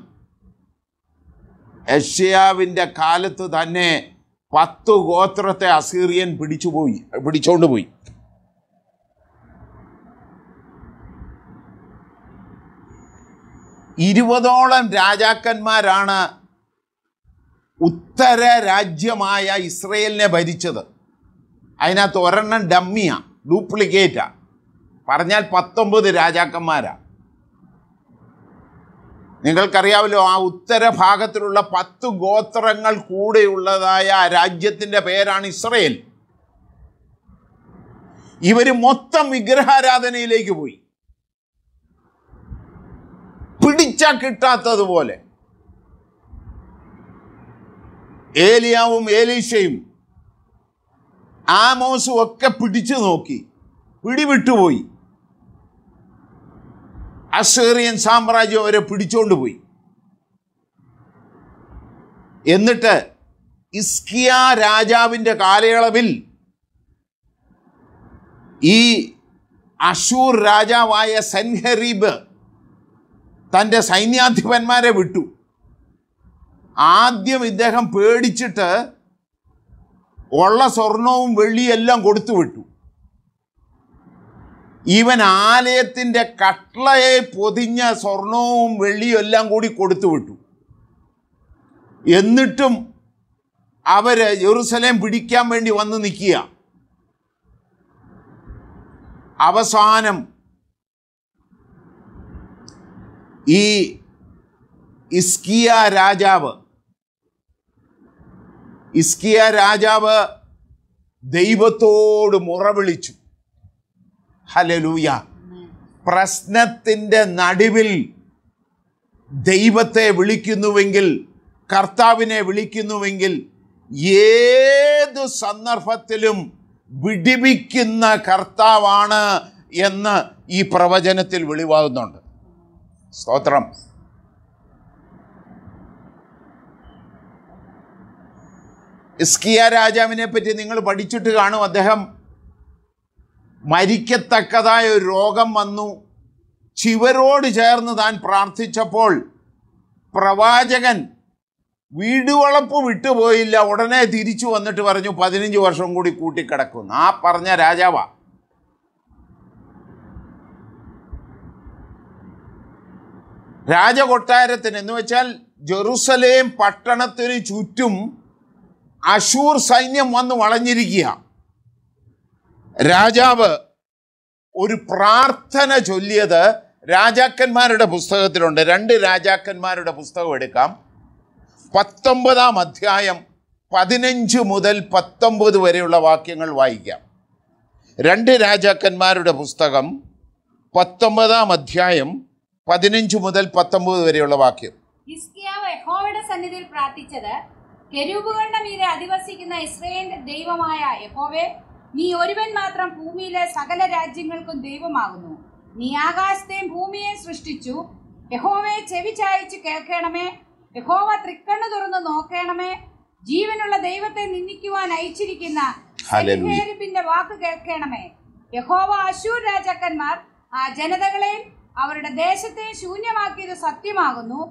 യഷ്യാവിൻ്റെ കാലത്ത് തന്നെ പത്ത് ഗോത്രത്തെ അസീറിയൻ പിടിച്ചുപോയി പിടിച്ചോണ്ട് പോയി ഇരുപതോളം രാജാക്കന്മാരാണ് ഉത്തര രാജ്യമായ ഇസ്രയേലിനെ ഭരിച്ചത് അതിനകത്ത് ഒരെണ്ണം ഡമ്മിയാ ഡ്യൂപ്ലിക്കേറ്റാ പറഞ്ഞാൽ പത്തൊമ്പത് രാജാക്കന്മാരാ നിങ്ങൾക്കറിയാമല്ലോ ആ ഉത്തര ഭാഗത്തിലുള്ള പത്ത് ഗോത്രങ്ങൾ കൂടെയുള്ളതായ ആ രാജ്യത്തിൻ്റെ പേരാണ് ഇസ്രയേൽ ഇവർ മൊത്തം വിഗ്രഹാരാധനയിലേക്ക് പോയി പിടിച്ചാൽ കിട്ടാത്തതുപോലെ ഏലിയാവും ഏലീശയും ആമോസും ഒക്കെ പിടിച്ചു നോക്കി പിടിവിട്ടുപോയി അസേറിയൻ സാമ്രാജ്യം അവരെ പിടിച്ചുകൊണ്ട് പോയി എന്നിട്ട് ഇസ്കിയ രാജാവിൻ്റെ കാലയളവിൽ ഈ അഷൂർ രാജാവായ സെൻഹരീബ് തൻ്റെ സൈന്യാധിപന്മാരെ വിട്ടു ആദ്യം ഇദ്ദേഹം പേടിച്ചിട്ട് ഉള്ള സ്വർണവും വെള്ളിയെല്ലാം കൊടുത്തു വിട്ടു ഇവൻ ആലയത്തിൻ്റെ കട്ലയെ പൊതിഞ്ഞ സ്വർണവും വെള്ളിയും എല്ലാം കൂടി കൊടുത്തു വിട്ടു എന്നിട്ടും അവർ ജെറുസലേം പിടിക്കാൻ വേണ്ടി വന്ന് നിൽക്കുക അവസാനം ഈ ഇസ്കിയ രാജാവ് ഇസ്കിയ രാജാവ് ദൈവത്തോട് മുറവിളിച്ചു ഹലലൂയ പ്രശ്നത്തിൻ്റെ നടുവിൽ ദൈവത്തെ വിളിക്കുന്നുവെങ്കിൽ കർത്താവിനെ വിളിക്കുന്നുവെങ്കിൽ ഏത് സന്ദർഭത്തിലും വിടിവിക്കുന്ന കർത്താവാണ് എന്ന് ഈ പ്രവചനത്തിൽ വെളിവാകുന്നുണ്ട് സ്തോത്രം ഇസ്കിയ രാജാവിനെ പറ്റി നിങ്ങൾ പഠിച്ചിട്ട് കാണും അദ്ദേഹം മരിക്കത്തക്കതായ ഒരു രോഗം വന്നു ചിവരോട് ചേർന്ന് താൻ പ്രാർത്ഥിച്ചപ്പോൾ പ്രവാചകൻ വീടുവളപ്പ് വിട്ടുപോയില്ല ഉടനെ തിരിച്ചു വന്നിട്ട് പറഞ്ഞു പതിനഞ്ച് വർഷം കൂടി കൂട്ടിക്കിടക്കുന്നു ആ പറഞ്ഞ രാജാവാ രാജകൊട്ടാരത്തിന് എന്ന് വെച്ചാൽ ജെറുസലേം പട്ടണത്തിന് ചുറ്റും അശൂർ സൈന്യം വന്ന് വളഞ്ഞിരിക്കുക രാജാവ് ഒരു പ്രാർത്ഥന ചൊല്ലിയത് രാജാക്കന്മാരുടെ പുസ്തകത്തിലുണ്ട് രണ്ട് രാജാക്കന്മാരുടെ പുസ്തകം എടുക്കാം പത്തൊമ്പതാം അധ്യായം പതിനഞ്ച് മുതൽ പത്തൊമ്പത് വരെയുള്ള വാക്യങ്ങൾ വായിക്കാം രണ്ട് രാജാക്കന്മാരുടെ പുസ്തകം പത്തൊമ്പതാം അധ്യായം പതിനഞ്ച് മുതൽ പത്തൊമ്പത് വരെയുള്ള വാക്യം യഹോവയുടെ സന്നിധിയിൽ പ്രാർത്ഥിച്ചത് കെരൂപുകളുടെ മീരെ അധിവസിക്കുന്ന ഇസ്രയേലിന്റെ ദൈവമായ യഹോവെ നീ ഒരുവൻ മാത്രം ഭൂമിയിലെ സകല രാജ്യങ്ങൾക്കും ദൈവമാകുന്നു നീ ആകാശത്തെയും ഭൂമിയെയും സൃഷ്ടിച്ചു യഹോവെ ചെവി ചായച്ചു കേൾക്കണമേ യഹോവ തൃക്കണ്ണു തുറന്ന് നോക്കണമേ ജീവനുള്ള ദൈവത്തെ നിന്ദിക്കുവാൻ അയച്ചിരിക്കുന്ന വാക്ക് കേൾക്കണമേ യഹോവ അശൂർ രാജാക്കന്മാർ ആ ജനതകളെയും അവരുടെ ദേശത്തെയും ശൂന്യമാക്കിയത് സത്യമാകുന്നു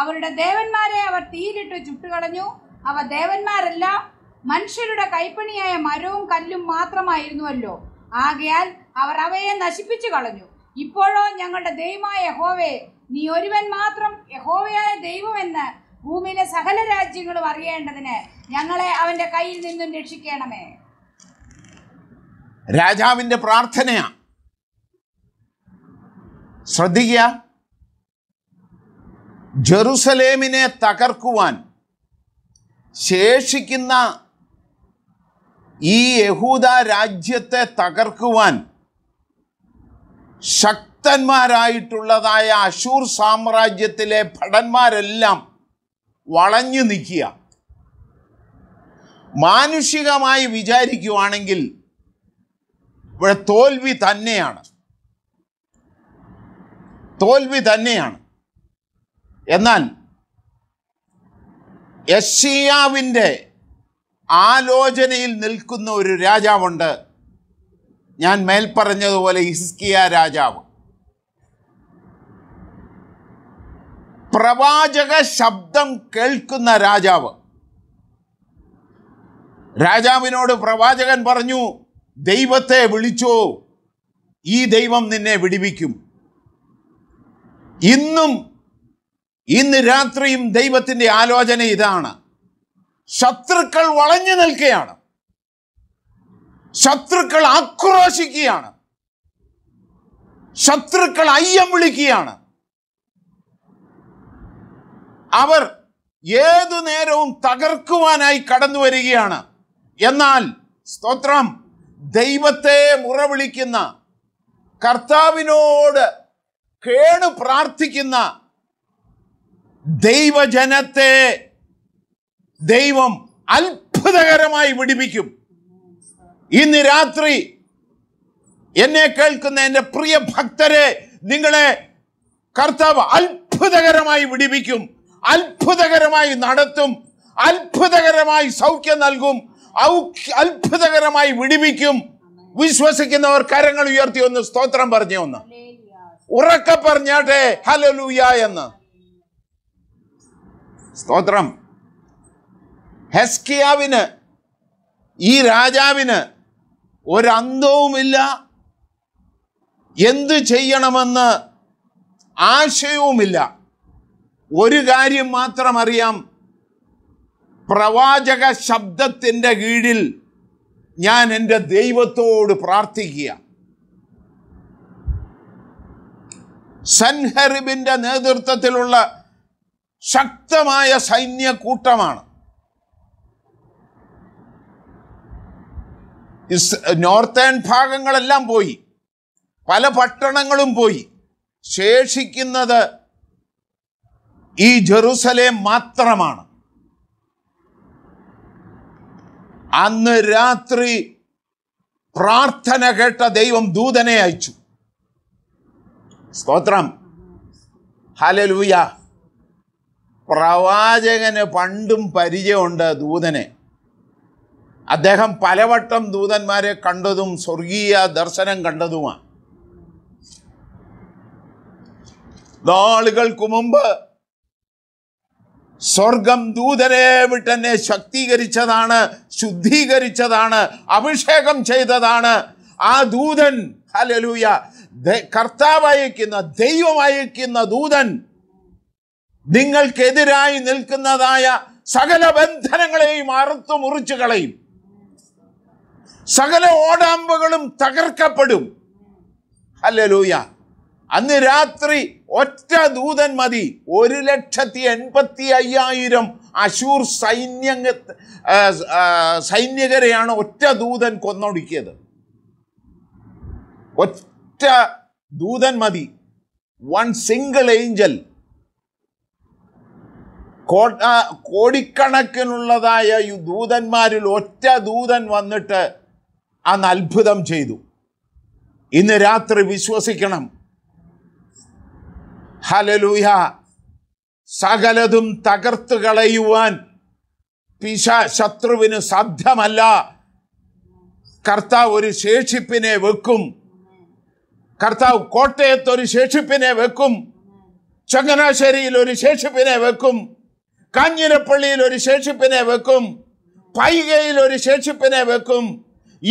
അവരുടെ ദേവന്മാരെ അവർ തീരിട്ട് ചുട്ടുകളഞ്ഞു അവ ദേവന്മാരെല്ലാം മനുഷ്യരുടെ കൈപ്പണിയായ മരവും കല്ലും മാത്രമായിരുന്നുവല്ലോ ആകയാൽ അവർ അവയെ നശിപ്പിച്ചു കളഞ്ഞു ഇപ്പോഴോ ഞങ്ങളുടെ ദൈവമായ യഹോവേ നീ ഒരുവൻ മാത്രം യഹോവയായ ദൈവമെന്ന് ഭൂമിയിലെ സകല രാജ്യങ്ങളും അറിയേണ്ടതിന് ഞങ്ങളെ അവൻ്റെ കയ്യിൽ നിന്നും രക്ഷിക്കണമേ രാജാവിൻ്റെ പ്രാർത്ഥനയാ ശ്രദ്ധിക്കുക ജെറുസലേമിനെ തകർക്കുവാൻ ശേഷിക്കുന്ന ഈ യഹൂദ രാജ്യത്തെ തകർക്കുവാൻ ശക്തന്മാരായിട്ടുള്ളതായ അശൂർ സാമ്രാജ്യത്തിലെ ഭടന്മാരെല്ലാം വളഞ്ഞു നിൽക്കുക മാനുഷികമായി വിചാരിക്കുവാണെങ്കിൽ ഇവിടെ തോൽവി തന്നെയാണ് തോൽവി തന്നെയാണ് എന്നാൽ യഷിയാവിൻ്റെ ആലോചനയിൽ നിൽക്കുന്ന ഒരു രാജാവുണ്ട് ഞാൻ മേൽപ്പറഞ്ഞതുപോലെ പറഞ്ഞതുപോലെ ഹിസ്കിയ രാജാവ് പ്രവാചക ശബ്ദം കേൾക്കുന്ന രാജാവ് രാജാവിനോട് പ്രവാചകൻ പറഞ്ഞു ദൈവത്തെ വിളിച്ചോ ഈ ദൈവം നിന്നെ വിടിവിക്കും ഇന്നും ഇന്ന് രാത്രിയും ദൈവത്തിൻ്റെ ആലോചന ഇതാണ് ശത്രുക്കൾ വളഞ്ഞു നിൽക്കുകയാണ് ശത്രുക്കൾ ആക്രോശിക്കുകയാണ് ശത്രുക്കൾ അയ്യം വിളിക്കുകയാണ് അവർ ഏതു നേരവും തകർക്കുവാനായി കടന്നു വരികയാണ് എന്നാൽ സ്തോത്രം ദൈവത്തെ മുറവിളിക്കുന്ന കർത്താവിനോട് കേണു പ്രാർത്ഥിക്കുന്ന ദൈവജനത്തെ ദൈവം അത്ഭുതകരമായി വിടിപ്പിക്കും ഇന്ന് രാത്രി എന്നെ കേൾക്കുന്ന എൻ്റെ പ്രിയ ഭക്തരെ നിങ്ങളെ കർത്താവ് അത്ഭുതകരമായി വിടിപ്പിക്കും അത്ഭുതകരമായി നടത്തും അത്ഭുതകരമായി സൗഖ്യം നൽകും അത്ഭുതകരമായി വിടിപ്പിക്കും വിശ്വസിക്കുന്നവർ കരങ്ങൾ ഉയർത്തി ഒന്ന് സ്തോത്രം പറഞ്ഞു ഒന്ന് ഉറക്കെ പറഞ്ഞാട്ടെ ഹലലൂയ എന്ന് സ്തോത്രം ഹെസ്കിയാവിന് ഈ രാജാവിന് ഒരന്തവുമില്ല എന്ത് ചെയ്യണമെന്ന് ആശയവുമില്ല ഒരു കാര്യം മാത്രം അറിയാം പ്രവാചക ശബ്ദത്തിൻ്റെ കീഴിൽ ഞാൻ എൻ്റെ ദൈവത്തോട് പ്രാർത്ഥിക്കുക സൻഹറിബിൻ്റെ നേതൃത്വത്തിലുള്ള ശക്തമായ സൈന്യകൂട്ടമാണ് കൂട്ടമാണ് നോർത്തേൺ ഭാഗങ്ങളെല്ലാം പോയി പല പട്ടണങ്ങളും പോയി ശേഷിക്കുന്നത് ഈ ജെറുസലേം മാത്രമാണ് അന്ന് രാത്രി പ്രാർത്ഥന കേട്ട ദൈവം ദൂതനെ അയച്ചു സ്തോത്രം ഹലലൂയ പ്രവാചകന് പണ്ടും പരിചയമുണ്ട് ദൂതനെ അദ്ദേഹം പലവട്ടം ദൂതന്മാരെ കണ്ടതും സ്വർഗീയ ദർശനം കണ്ടതുമാണ് നാളുകൾക്ക് മുമ്പ് സ്വർഗം ദൂതരെ വിട്ടെന്നെ ശക്തീകരിച്ചതാണ് ശുദ്ധീകരിച്ചതാണ് അഭിഷേകം ചെയ്തതാണ് ആ ദൂതൻ ഹലലൂയ കർത്താവ് അയക്കുന്ന ദൈവം അയക്കുന്ന ദൂതൻ നിങ്ങൾക്കെതിരായി നിൽക്കുന്നതായ സകല ബന്ധനങ്ങളെയും അറുത്തു മുറിച്ചു കളയും സകല ഓടാമ്പുകളും തകർക്കപ്പെടും അല്ലേ ലൂയ അന്ന് രാത്രി ഒറ്റ ദൂതൻ മതി ഒരു ലക്ഷത്തി എൺപത്തി അയ്യായിരം അശൂർ സൈന്യ സൈന്യകരെയാണ് ഒറ്റ ദൂതൻ കൊന്നൊടുക്കിയത് ഒറ്റ ദൂതൻ മതി വൺ സിംഗിൾ ഏഞ്ചൽ കോട്ട കോടിക്കണക്കിനുള്ളതായ ദൂതന്മാരിൽ ഒറ്റ ദൂതൻ വന്നിട്ട് അന്ന് അത്ഭുതം ചെയ്തു ഇന്ന് രാത്രി വിശ്വസിക്കണം ഹലലൂയ സകലതും തകർത്ത് കളയുവാൻ പിശ ശത്രുവിന് സാധ്യമല്ല കർത്താവ് ഒരു ശേഷിപ്പിനെ വെക്കും കർത്താവ് കോട്ടയത്ത് ഒരു ശേഷിപ്പിനെ വെക്കും ചങ്ങനാശ്ശേരിയിൽ ഒരു ശേഷിപ്പിനെ വെക്കും കാഞ്ഞിരപ്പള്ളിയിൽ ഒരു ശേഷിപ്പിനെ വെക്കും പൈകയിൽ ഒരു ശേഷിപ്പിനെ വെക്കും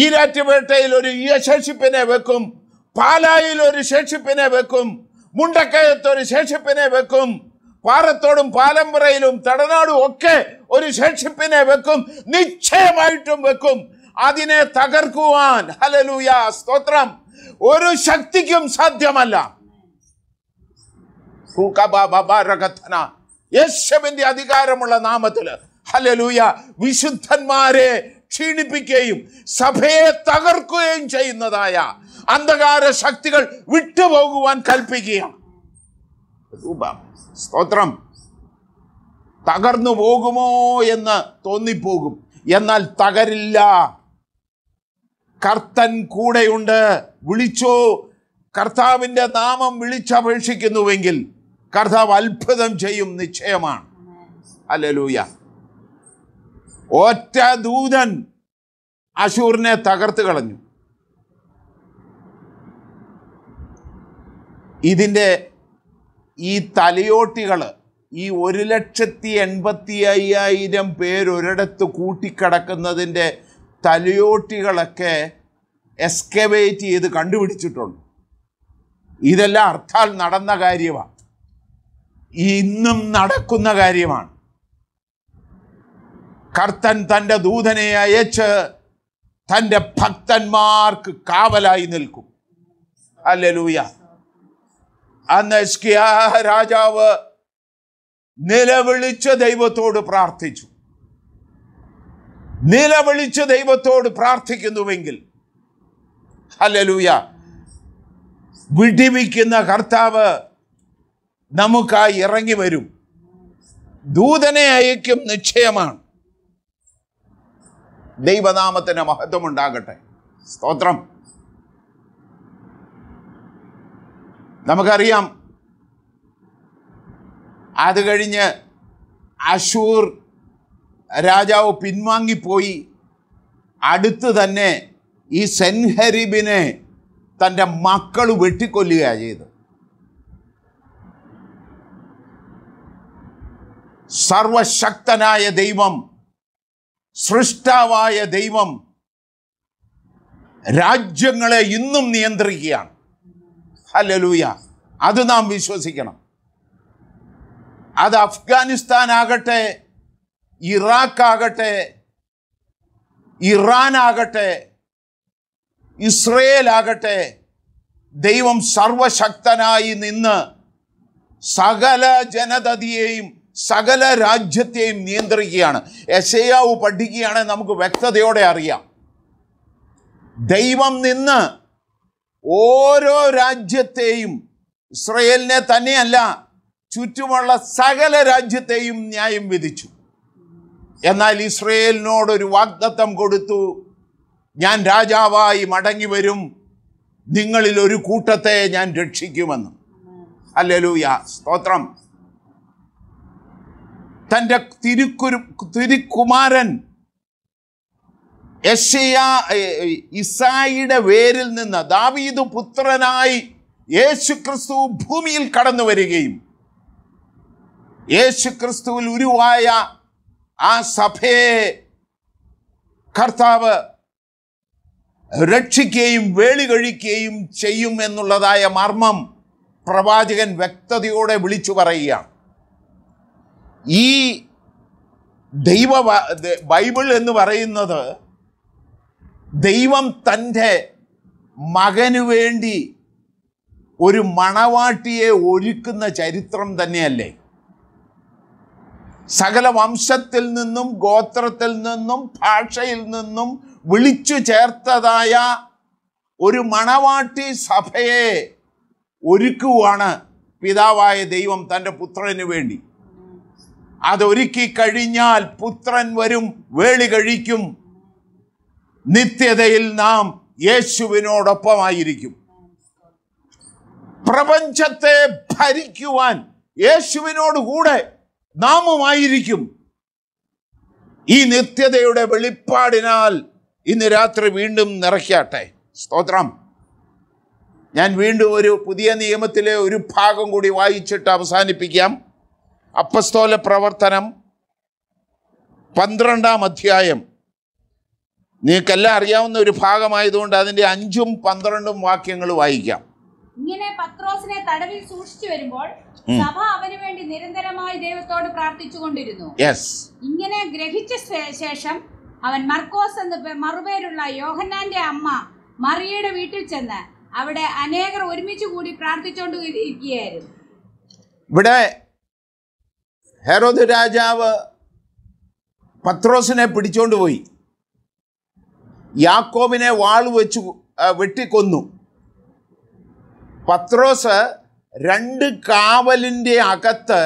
ഈരാറ്റുപേട്ടയിൽ ഒരു ശേഷിപ്പിനെ വെക്കും പാലായിൽ ഒരു ശേഷിപ്പിനെ വെക്കും മുണ്ടക്കയത്ത് ഒരു ശേഷിപ്പിനെ വെക്കും പാറത്തോടും പാലമ്പുറയിലും തടനാടും ഒക്കെ ഒരു ശേഷിപ്പിനെ വെക്കും നിശ്ചയമായിട്ടും വെക്കും അതിനെ തകർക്കുവാൻ ഹലലൂയ സ്തോത്രം ഒരു ശക്തിക്കും സാധ്യമല്ല യേശുവിന്റെ അധികാരമുള്ള നാമത്തിൽ ഹലലൂയ വിശുദ്ധന്മാരെ ക്ഷീണിപ്പിക്കുകയും സഭയെ തകർക്കുകയും ചെയ്യുന്നതായ അന്ധകാര ശക്തികൾ വിട്ടുപോകുവാൻ കൽപ്പിക്കുക സ്തോത്രം തകർന്നു പോകുമോ എന്ന് തോന്നിപ്പോകും എന്നാൽ തകരില്ല കർത്തൻ കൂടെയുണ്ട് വിളിച്ചോ കർത്താവിൻ്റെ നാമം വിളിച്ചപേക്ഷിക്കുന്നുവെങ്കിൽ കർത്താവ് അത്ഭുതം ചെയ്യും നിശ്ചയമാണ് അല്ലൂയ ഒറ്റ ദൂതൻ അശൂറിനെ തകർത്ത് കളഞ്ഞു ഇതിൻ്റെ ഈ തലയോട്ടികൾ ഈ ഒരു ലക്ഷത്തി എൺപത്തി അയ്യായിരം പേരൊരിടത്ത് കൂട്ടിക്കിടക്കുന്നതിൻ്റെ തലയോട്ടികളൊക്കെ എസ്കവേറ്റ് ചെയ്ത് കണ്ടുപിടിച്ചിട്ടുണ്ട് ഇതെല്ലാം അർത്ഥാൽ നടന്ന കാര്യമാണ് ഇന്നും നടക്കുന്ന കാര്യമാണ് കർത്തൻ തൻ്റെ ദൂതനെ അയച്ച് തൻ്റെ ഭക്തന്മാർക്ക് കാവലായി നിൽക്കും അല്ലെ ലൂയ അന്ന് രാജാവ് നിലവിളിച്ച് ദൈവത്തോട് പ്രാർത്ഥിച്ചു നിലവിളിച്ച് ദൈവത്തോട് പ്രാർത്ഥിക്കുന്നുവെങ്കിൽ അല്ലെ ലൂയ വിടിവിക്കുന്ന കർത്താവ് നമുക്കായി ഇറങ്ങി വരും ദൂതനെ അയക്കും നിശ്ചയമാണ് ദൈവനാമത്തിന് മഹത്വം ഉണ്ടാകട്ടെ സ്തോത്രം നമുക്കറിയാം അത് കഴിഞ്ഞ് അഷൂർ രാജാവ് പിൻവാങ്ങിപ്പോയി അടുത്ത് തന്നെ ഈ സെൻഹരിബിനെ തൻ്റെ മക്കൾ വെട്ടിക്കൊല്ലുകയാണ് ചെയ്തത് സർവശക്തനായ ദൈവം സൃഷ്ടാവായ ദൈവം രാജ്യങ്ങളെ ഇന്നും നിയന്ത്രിക്കുകയാണ് ഹലലൂയ അത് നാം വിശ്വസിക്കണം അത് അഫ്ഗാനിസ്ഥാൻ ആകട്ടെ ഇറാഖ് ആകട്ടെ ഇറാൻ ആകട്ടെ ആകട്ടെ ദൈവം സർവശക്തനായി നിന്ന് സകല ജനതയെയും സകല രാജ്യത്തെയും നിയന്ത്രിക്കുകയാണ് എസയാവ് പഠിക്കുകയാണെങ്കിൽ നമുക്ക് വ്യക്തതയോടെ അറിയാം ദൈവം നിന്ന് ഓരോ രാജ്യത്തെയും ഇസ്രയേലിനെ തന്നെയല്ല ചുറ്റുമുള്ള സകല രാജ്യത്തെയും ന്യായം വിധിച്ചു എന്നാൽ ഇസ്രയേലിനോടൊരു വാഗ്ദത്തം കൊടുത്തു ഞാൻ രാജാവായി മടങ്ങി വരും നിങ്ങളിൽ ഒരു കൂട്ടത്തെ ഞാൻ രക്ഷിക്കുമെന്ന് അല്ലലൂയ സ്തോത്രം തൻ്റെ തിരുക്കുരു തിരുക്കുമാരൻ യശയ ഇസായിയുടെ വേരിൽ നിന്ന് ദാവീദ് പുത്രനായി യേശു ക്രിസ്തു ഭൂമിയിൽ കടന്നു വരികയും യേശു ക്രിസ്തുവിൽ ഉരുവായ ആ സഭയെ കർത്താവ് രക്ഷിക്കുകയും വേളി കഴിക്കുകയും ചെയ്യും എന്നുള്ളതായ മർമ്മം പ്രവാചകൻ വ്യക്തതയോടെ വിളിച്ചു പറയുകയാണ് ഈ ദൈവ ബൈബിൾ എന്ന് പറയുന്നത് ദൈവം തൻ്റെ മകനു വേണ്ടി ഒരു മണവാട്ടിയെ ഒരുക്കുന്ന ചരിത്രം തന്നെയല്ലേ സകല വംശത്തിൽ നിന്നും ഗോത്രത്തിൽ നിന്നും ഭാഷയിൽ നിന്നും വിളിച്ചു ചേർത്തതായ ഒരു മണവാട്ടി സഭയെ ഒരുക്കുവാണ് പിതാവായ ദൈവം തൻ്റെ പുത്രന് വേണ്ടി അതൊരുക്കി കഴിഞ്ഞാൽ പുത്രൻ വരും വേളി കഴിക്കും നിത്യതയിൽ നാം യേശുവിനോടൊപ്പമായിരിക്കും പ്രപഞ്ചത്തെ ഭരിക്കുവാൻ യേശുവിനോട് കൂടെ നാമുമായിരിക്കും ഈ നിത്യതയുടെ വെളിപ്പാടിനാൽ ഇന്ന് രാത്രി വീണ്ടും നിറയ്ക്കാട്ടെ സ്തോത്രം ഞാൻ വീണ്ടും ഒരു പുതിയ നിയമത്തിലെ ഒരു ഭാഗം കൂടി വായിച്ചിട്ട് അവസാനിപ്പിക്കാം അപ്പസ്തോല പ്രവർത്തനം പന്ത്രണ്ടാം അധ്യായം നിങ്ങൾക്കെല്ലാം അറിയാവുന്ന ഒരു ഭാഗമായതുകൊണ്ട് അതിൻ്റെ അഞ്ചും പന്ത്രണ്ടും വാക്യങ്ങൾ വായിക്കാം ഇങ്ങനെ പത്രോസിനെ തടവിൽ സൂക്ഷിച്ചു വരുമ്പോൾ സഭ അവന് വേണ്ടി നിരന്തരമായി ദൈവത്തോട് പ്രാർത്ഥിച്ചുകൊണ്ടിരുന്നു ഇങ്ങനെ ഗ്രഹിച്ച ശേഷം അവൻ മർക്കോസ് എന്ന് മറുപേരുള്ള യോഹന്നാന്റെ അമ്മ മറിയയുടെ വീട്ടിൽ ചെന്ന് അവിടെ അനേകർ ഒരുമിച്ച് കൂടി പ്രാർത്ഥിച്ചുകൊണ്ട് ഇരിക്കുകയായിരുന്നു ഇവിടെ ഹെറോദ് രാജാവ് പത്രോസിനെ പിടിച്ചോണ്ട് പോയി യാക്കോബിനെ വാൾ വെച്ച് വെട്ടിക്കൊന്നു പത്രോസ് രണ്ട് കാവലിൻ്റെ അകത്ത്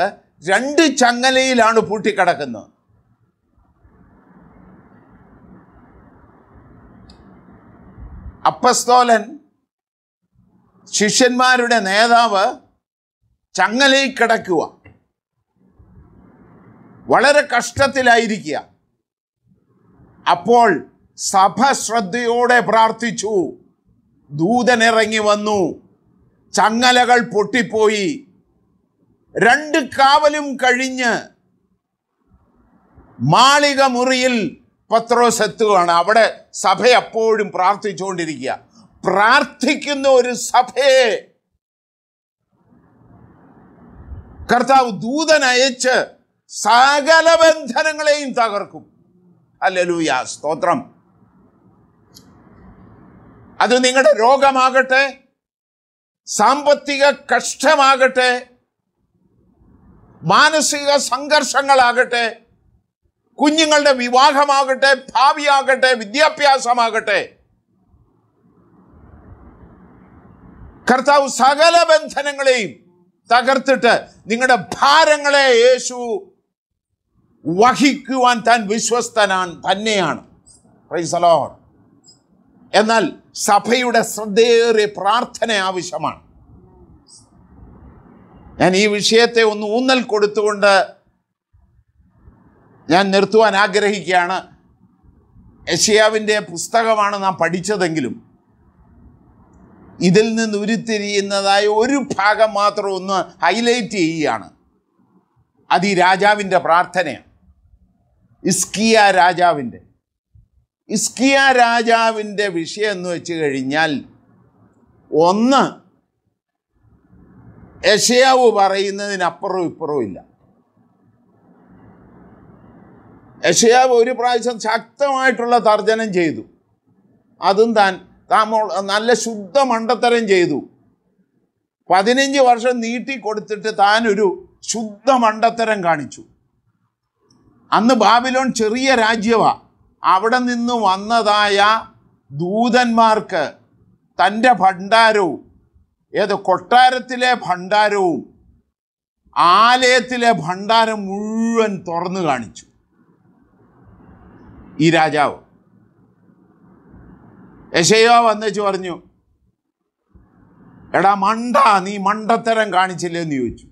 രണ്ട് ചങ്ങലയിലാണ് പൂട്ടിക്കിടക്കുന്നത് അപ്പസ്തോലൻ ശിഷ്യന്മാരുടെ നേതാവ് ചങ്ങലയിൽ കിടക്കുക വളരെ കഷ്ടത്തിലായിരിക്കുക അപ്പോൾ സഭ ശ്രദ്ധയോടെ പ്രാർത്ഥിച്ചു ദൂതനിറങ്ങി വന്നു ചങ്ങലകൾ പൊട്ടിപ്പോയി രണ്ട് കാവലും കഴിഞ്ഞ് മാളിക മുറിയിൽ പത്രോസ് എത്തുകയാണ് അവിടെ സഭ അപ്പോഴും പ്രാർത്ഥിച്ചുകൊണ്ടിരിക്കുക പ്രാർത്ഥിക്കുന്ന ഒരു സഭയെ കർത്താവ് ദൂതനയച്ച് സകല ബന്ധനങ്ങളെയും തകർക്കും അല്ലലൂയ സ്തോത്രം അത് നിങ്ങളുടെ രോഗമാകട്ടെ സാമ്പത്തിക കഷ്ടമാകട്ടെ മാനസിക സംഘർഷങ്ങളാകട്ടെ കുഞ്ഞുങ്ങളുടെ വിവാഹമാകട്ടെ ഭാവിയാകട്ടെ വിദ്യാഭ്യാസമാകട്ടെ കർത്താവ് സകല ബന്ധനങ്ങളെയും തകർത്തിട്ട് നിങ്ങളുടെ ഭാരങ്ങളെ യേശു വഹിക്കുവാൻ താൻ വിശ്വസ്തനാൻ തന്നെയാണ് പ്രൈസലോർ എന്നാൽ സഭയുടെ ശ്രദ്ധയേറിയ പ്രാർത്ഥന ആവശ്യമാണ് ഞാൻ ഈ വിഷയത്തെ ഒന്ന് ഊന്നൽ കൊടുത്തുകൊണ്ട് ഞാൻ നിർത്തുവാൻ ആഗ്രഹിക്കുകയാണ് യഷിയാവിൻ്റെ പുസ്തകമാണ് നാം പഠിച്ചതെങ്കിലും ഇതിൽ നിന്ന് ഉരുത്തിരിയുന്നതായ ഒരു ഭാഗം മാത്രം ഒന്ന് ഹൈലൈറ്റ് ചെയ്യുകയാണ് അത് ഈ രാജാവിൻ്റെ പ്രാർത്ഥനയാണ് ഇസ്കിയ രാജാവിൻ്റെ ഇസ്കിയ രാജാവിൻ്റെ വിഷയം എന്ന് വെച്ച് കഴിഞ്ഞാൽ ഒന്ന് യഷയാവ് പറയുന്നതിനപ്പുറവും ഇപ്പുറവും ഇല്ല യഷയാവ് ഒരു പ്രാവശ്യം ശക്തമായിട്ടുള്ള തർജനം ചെയ്തു അതും താൻ താമ നല്ല ശുദ്ധ മണ്ടത്തരം ചെയ്തു പതിനഞ്ച് വർഷം നീട്ടി കൊടുത്തിട്ട് താനൊരു ശുദ്ധ മണ്ടത്തരം കാണിച്ചു അന്ന് ബാബിലോൺ ചെറിയ രാജ്യമാണ് അവിടെ നിന്ന് വന്നതായ ദൂതന്മാർക്ക് തൻ്റെ ഭണ്ഡാരവും ഏത് കൊട്ടാരത്തിലെ ഭണ്ഡാരവും ആലയത്തിലെ ഭണ്ഡാരം മുഴുവൻ തുറന്നു കാണിച്ചു ഈ രാജാവ് യശയോ വന്നേച്ച് പറഞ്ഞു എടാ മണ്ട നീ മണ്ടത്തരം കാണിച്ചില്ലേ എന്ന് ചോദിച്ചു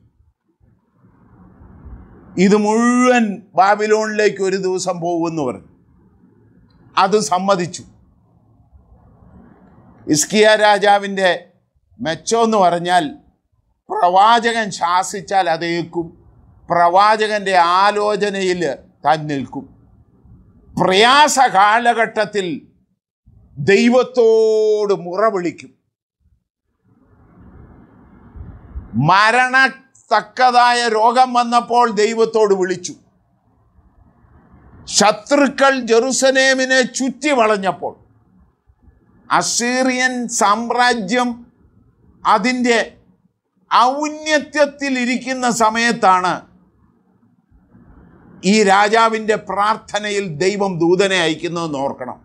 ഇത് മുഴുവൻ ബാബിലോണിലേക്ക് ഒരു ദിവസം പോകുമെന്ന് പറഞ്ഞു അത് സമ്മതിച്ചു ഇസ്കിയ രാജാവിൻ്റെ എന്ന് പറഞ്ഞാൽ പ്രവാചകൻ ശാസിച്ചാൽ അതേക്കും പ്രവാചകൻ്റെ ആലോചനയിൽ താൻ നിൽക്കും പ്രയാസ കാലഘട്ടത്തിൽ ദൈവത്തോട് മുറ വിളിക്കും മരണ തക്കതായ രോഗം വന്നപ്പോൾ ദൈവത്തോട് വിളിച്ചു ശത്രുക്കൾ ജെറുസലേമിനെ ചുറ്റി വളഞ്ഞപ്പോൾ അസീറിയൻ സാമ്രാജ്യം അതിൻ്റെ ഔന്നത്യത്തിലിരിക്കുന്ന സമയത്താണ് ഈ രാജാവിൻ്റെ പ്രാർത്ഥനയിൽ ദൈവം ദൂതനെ അയക്കുന്നതെന്ന് ഓർക്കണം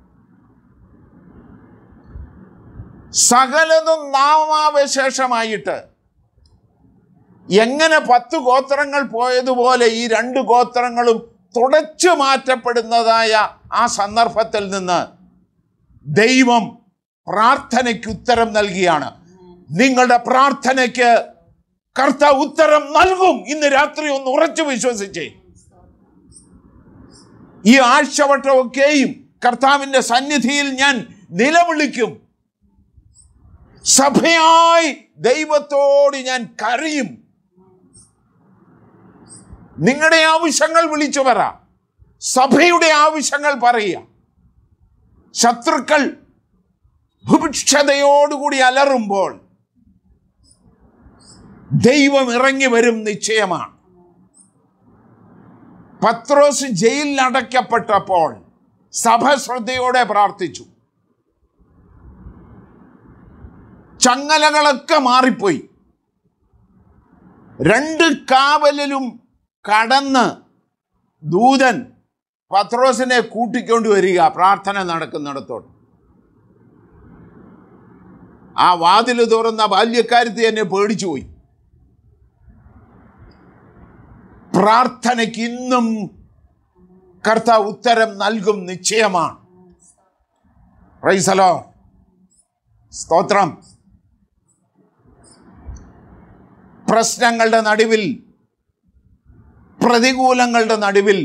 സകലതും നാമാവശേഷമായിട്ട് എങ്ങനെ പത്ത് ഗോത്രങ്ങൾ പോയതുപോലെ ഈ രണ്ട് ഗോത്രങ്ങളും തുടച്ചു മാറ്റപ്പെടുന്നതായ ആ സന്ദർഭത്തിൽ നിന്ന് ദൈവം പ്രാർത്ഥനയ്ക്ക് ഉത്തരം നൽകിയാണ് നിങ്ങളുടെ പ്രാർത്ഥനയ്ക്ക് കർത്ത ഉത്തരം നൽകും ഇന്ന് രാത്രി ഒന്ന് ഉറച്ചു വിശ്വസിച്ചേ ഈ ആഴ്ചവട്ടമൊക്കെയും കർത്താവിൻ്റെ സന്നിധിയിൽ ഞാൻ നിലവിളിക്കും സഭയായി ദൈവത്തോട് ഞാൻ കരയും നിങ്ങളുടെ ആവശ്യങ്ങൾ വിളിച്ചു പറ സഭയുടെ ആവശ്യങ്ങൾ പറയുക ശത്രുക്കൾ ഭുഭിക്ഷതയോടുകൂടി അലറുമ്പോൾ ദൈവം ഇറങ്ങി വരും നിശ്ചയമാണ് പത്രോസ് ജയിലിൽ അടയ്ക്കപ്പെട്ടപ്പോൾ സഭ ശ്രദ്ധയോടെ പ്രാർത്ഥിച്ചു ചങ്ങലകളൊക്കെ മാറിപ്പോയി രണ്ട് കാവലിലും കടന്ന് ദൂതൻ പത്രോസിനെ കൂട്ടിക്കൊണ്ട് വരിക പ്രാർത്ഥന നടക്കുന്നിടത്തോട്ട് ആ വാതിൽ തുറന്ന ബാല്യക്കാരത്തി എന്നെ പേടിച്ചു പോയി പ്രാർത്ഥനയ്ക്ക് ഇന്നും കർത്ത ഉത്തരം നൽകും നിശ്ചയമാണ് റൈസലോ സ്തോത്രം പ്രശ്നങ്ങളുടെ നടുവിൽ പ്രതികൂലങ്ങളുടെ നടുവിൽ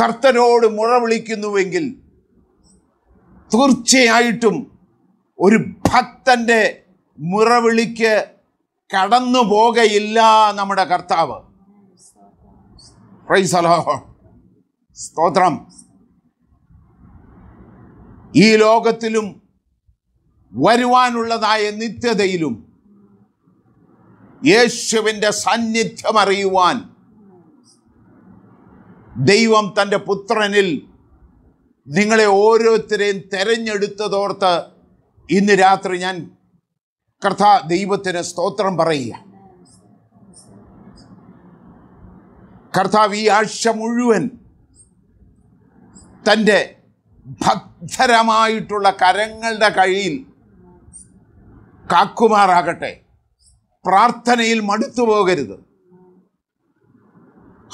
കർത്തരോട് മുഴവിളിക്കുന്നുവെങ്കിൽ തീർച്ചയായിട്ടും ഒരു ഭക്തൻ്റെ മുറവിളിക്ക് കടന്നു പോകയില്ല നമ്മുടെ കർത്താവ് സ്തോത്രം ഈ ലോകത്തിലും വരുവാനുള്ളതായ നിത്യതയിലും യേശുവിൻ്റെ സാന്നിധ്യം അറിയുവാൻ ദൈവം തൻ്റെ പുത്രനിൽ നിങ്ങളെ ഓരോരുത്തരെയും തെരഞ്ഞെടുത്തതോർത്ത് ഇന്ന് രാത്രി ഞാൻ കർത്ത ദൈവത്തിന് സ്തോത്രം പറയുക കർത്താവ് ഈ ആഴ്ച മുഴുവൻ തൻ്റെ ഭക്തരമായിട്ടുള്ള കരങ്ങളുടെ കയ്യിൽ കാക്കുമാറാകട്ടെ പ്രാർത്ഥനയിൽ മടുത്തു പോകരുത്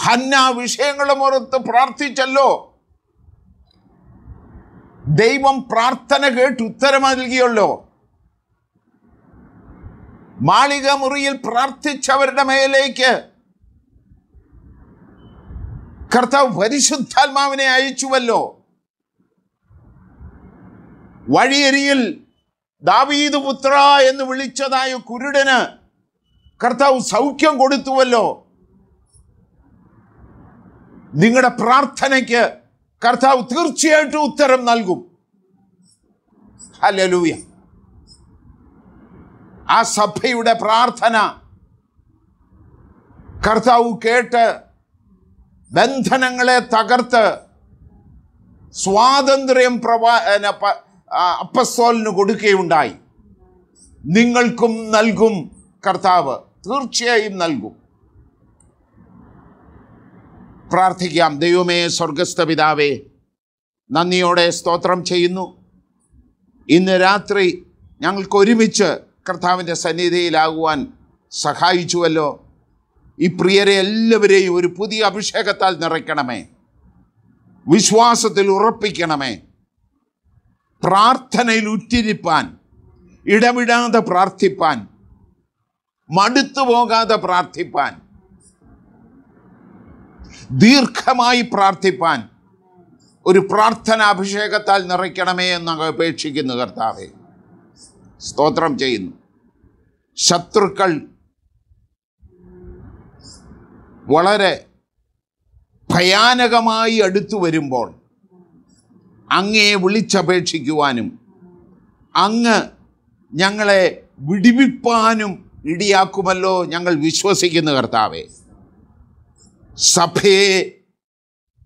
ഹന്ന വിഷയങ്ങളും ഓർത്ത് പ്രാർത്ഥിച്ചല്ലോ ദൈവം പ്രാർത്ഥന കേട്ട് ഉത്തരം നൽകിയല്ലോ മാളിക മുറിയിൽ പ്രാർത്ഥിച്ചവരുടെ മേലേക്ക് കർത്താവ് പരിശുദ്ധാത്മാവിനെ അയച്ചുവല്ലോ വഴിയരിയിൽ ദാവീദ് പുത്ര എന്ന് വിളിച്ചതായ കുരുടന് കർത്താവ് സൗഖ്യം കൊടുത്തുവല്ലോ നിങ്ങളുടെ പ്രാർത്ഥനയ്ക്ക് കർത്താവ് തീർച്ചയായിട്ടും ഉത്തരം നൽകും ഹലലൂയ ആ സഭയുടെ പ്രാർത്ഥന കർത്താവ് കേട്ട് ബന്ധനങ്ങളെ തകർത്ത് സ്വാതന്ത്ര്യം പ്രവാ അപ്പസ്തോലിന് കൊടുക്കുകയുണ്ടായി നിങ്ങൾക്കും നൽകും കർത്താവ് തീർച്ചയായും നൽകും പ്രാർത്ഥിക്കാം ദൈവമേ സ്വർഗസ്ഥ പിതാവേ നന്ദിയോടെ സ്തോത്രം ചെയ്യുന്നു ഇന്ന് രാത്രി ഞങ്ങൾക്ക് ഒരുമിച്ച് കർത്താവിൻ്റെ സന്നിധിയിലാകുവാൻ സഹായിച്ചുവല്ലോ ഈ പ്രിയരെ എല്ലാവരെയും ഒരു പുതിയ അഭിഷേകത്താൽ നിറയ്ക്കണമേ വിശ്വാസത്തിൽ ഉറപ്പിക്കണമേ പ്രാർത്ഥനയിൽ ഉറ്റിരിപ്പാൻ ഇടവിടാതെ പ്രാർത്ഥിപ്പാൻ മടുത്തു പോകാതെ പ്രാർത്ഥിപ്പാൻ ദീർഘമായി പ്രാർത്ഥിപ്പാൻ ഒരു അഭിഷേകത്താൽ നിറയ്ക്കണമേ എന്ന് അപേക്ഷിക്കുന്നു കർത്താവെ സ്തോത്രം ചെയ്യുന്നു ശത്രുക്കൾ വളരെ ഭയാനകമായി അടുത്തു വരുമ്പോൾ അങ്ങേ വിളിച്ചപേക്ഷിക്കുവാനും അങ്ങ് ഞങ്ങളെ വിടിവിപ്പാനും ഇടിയാക്കുമല്ലോ ഞങ്ങൾ വിശ്വസിക്കുന്ന കർത്താവെ സഭയെ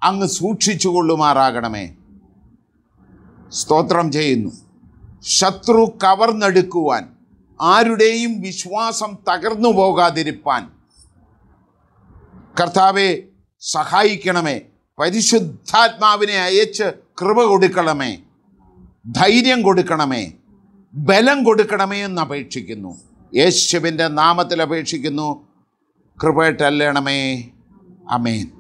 അങ്ങ് സൂക്ഷിച്ചു കൊള്ളുമാറാകണമേ സ്തോത്രം ചെയ്യുന്നു ശത്രു കവർന്നെടുക്കുവാൻ ആരുടെയും വിശ്വാസം തകർന്നു പോകാതിരിപ്പാൻ കർത്താവെ സഹായിക്കണമേ പരിശുദ്ധാത്മാവിനെ അയച്ച് കൃപ കൊടുക്കണമേ ധൈര്യം കൊടുക്കണമേ ബലം കൊടുക്കണമേ എന്ന് അപേക്ഷിക്കുന്നു യേശുവിൻ്റെ നാമത്തിൽ അപേക്ഷിക്കുന്നു കൃപയിട്ടല്ലണമേ അമേൻ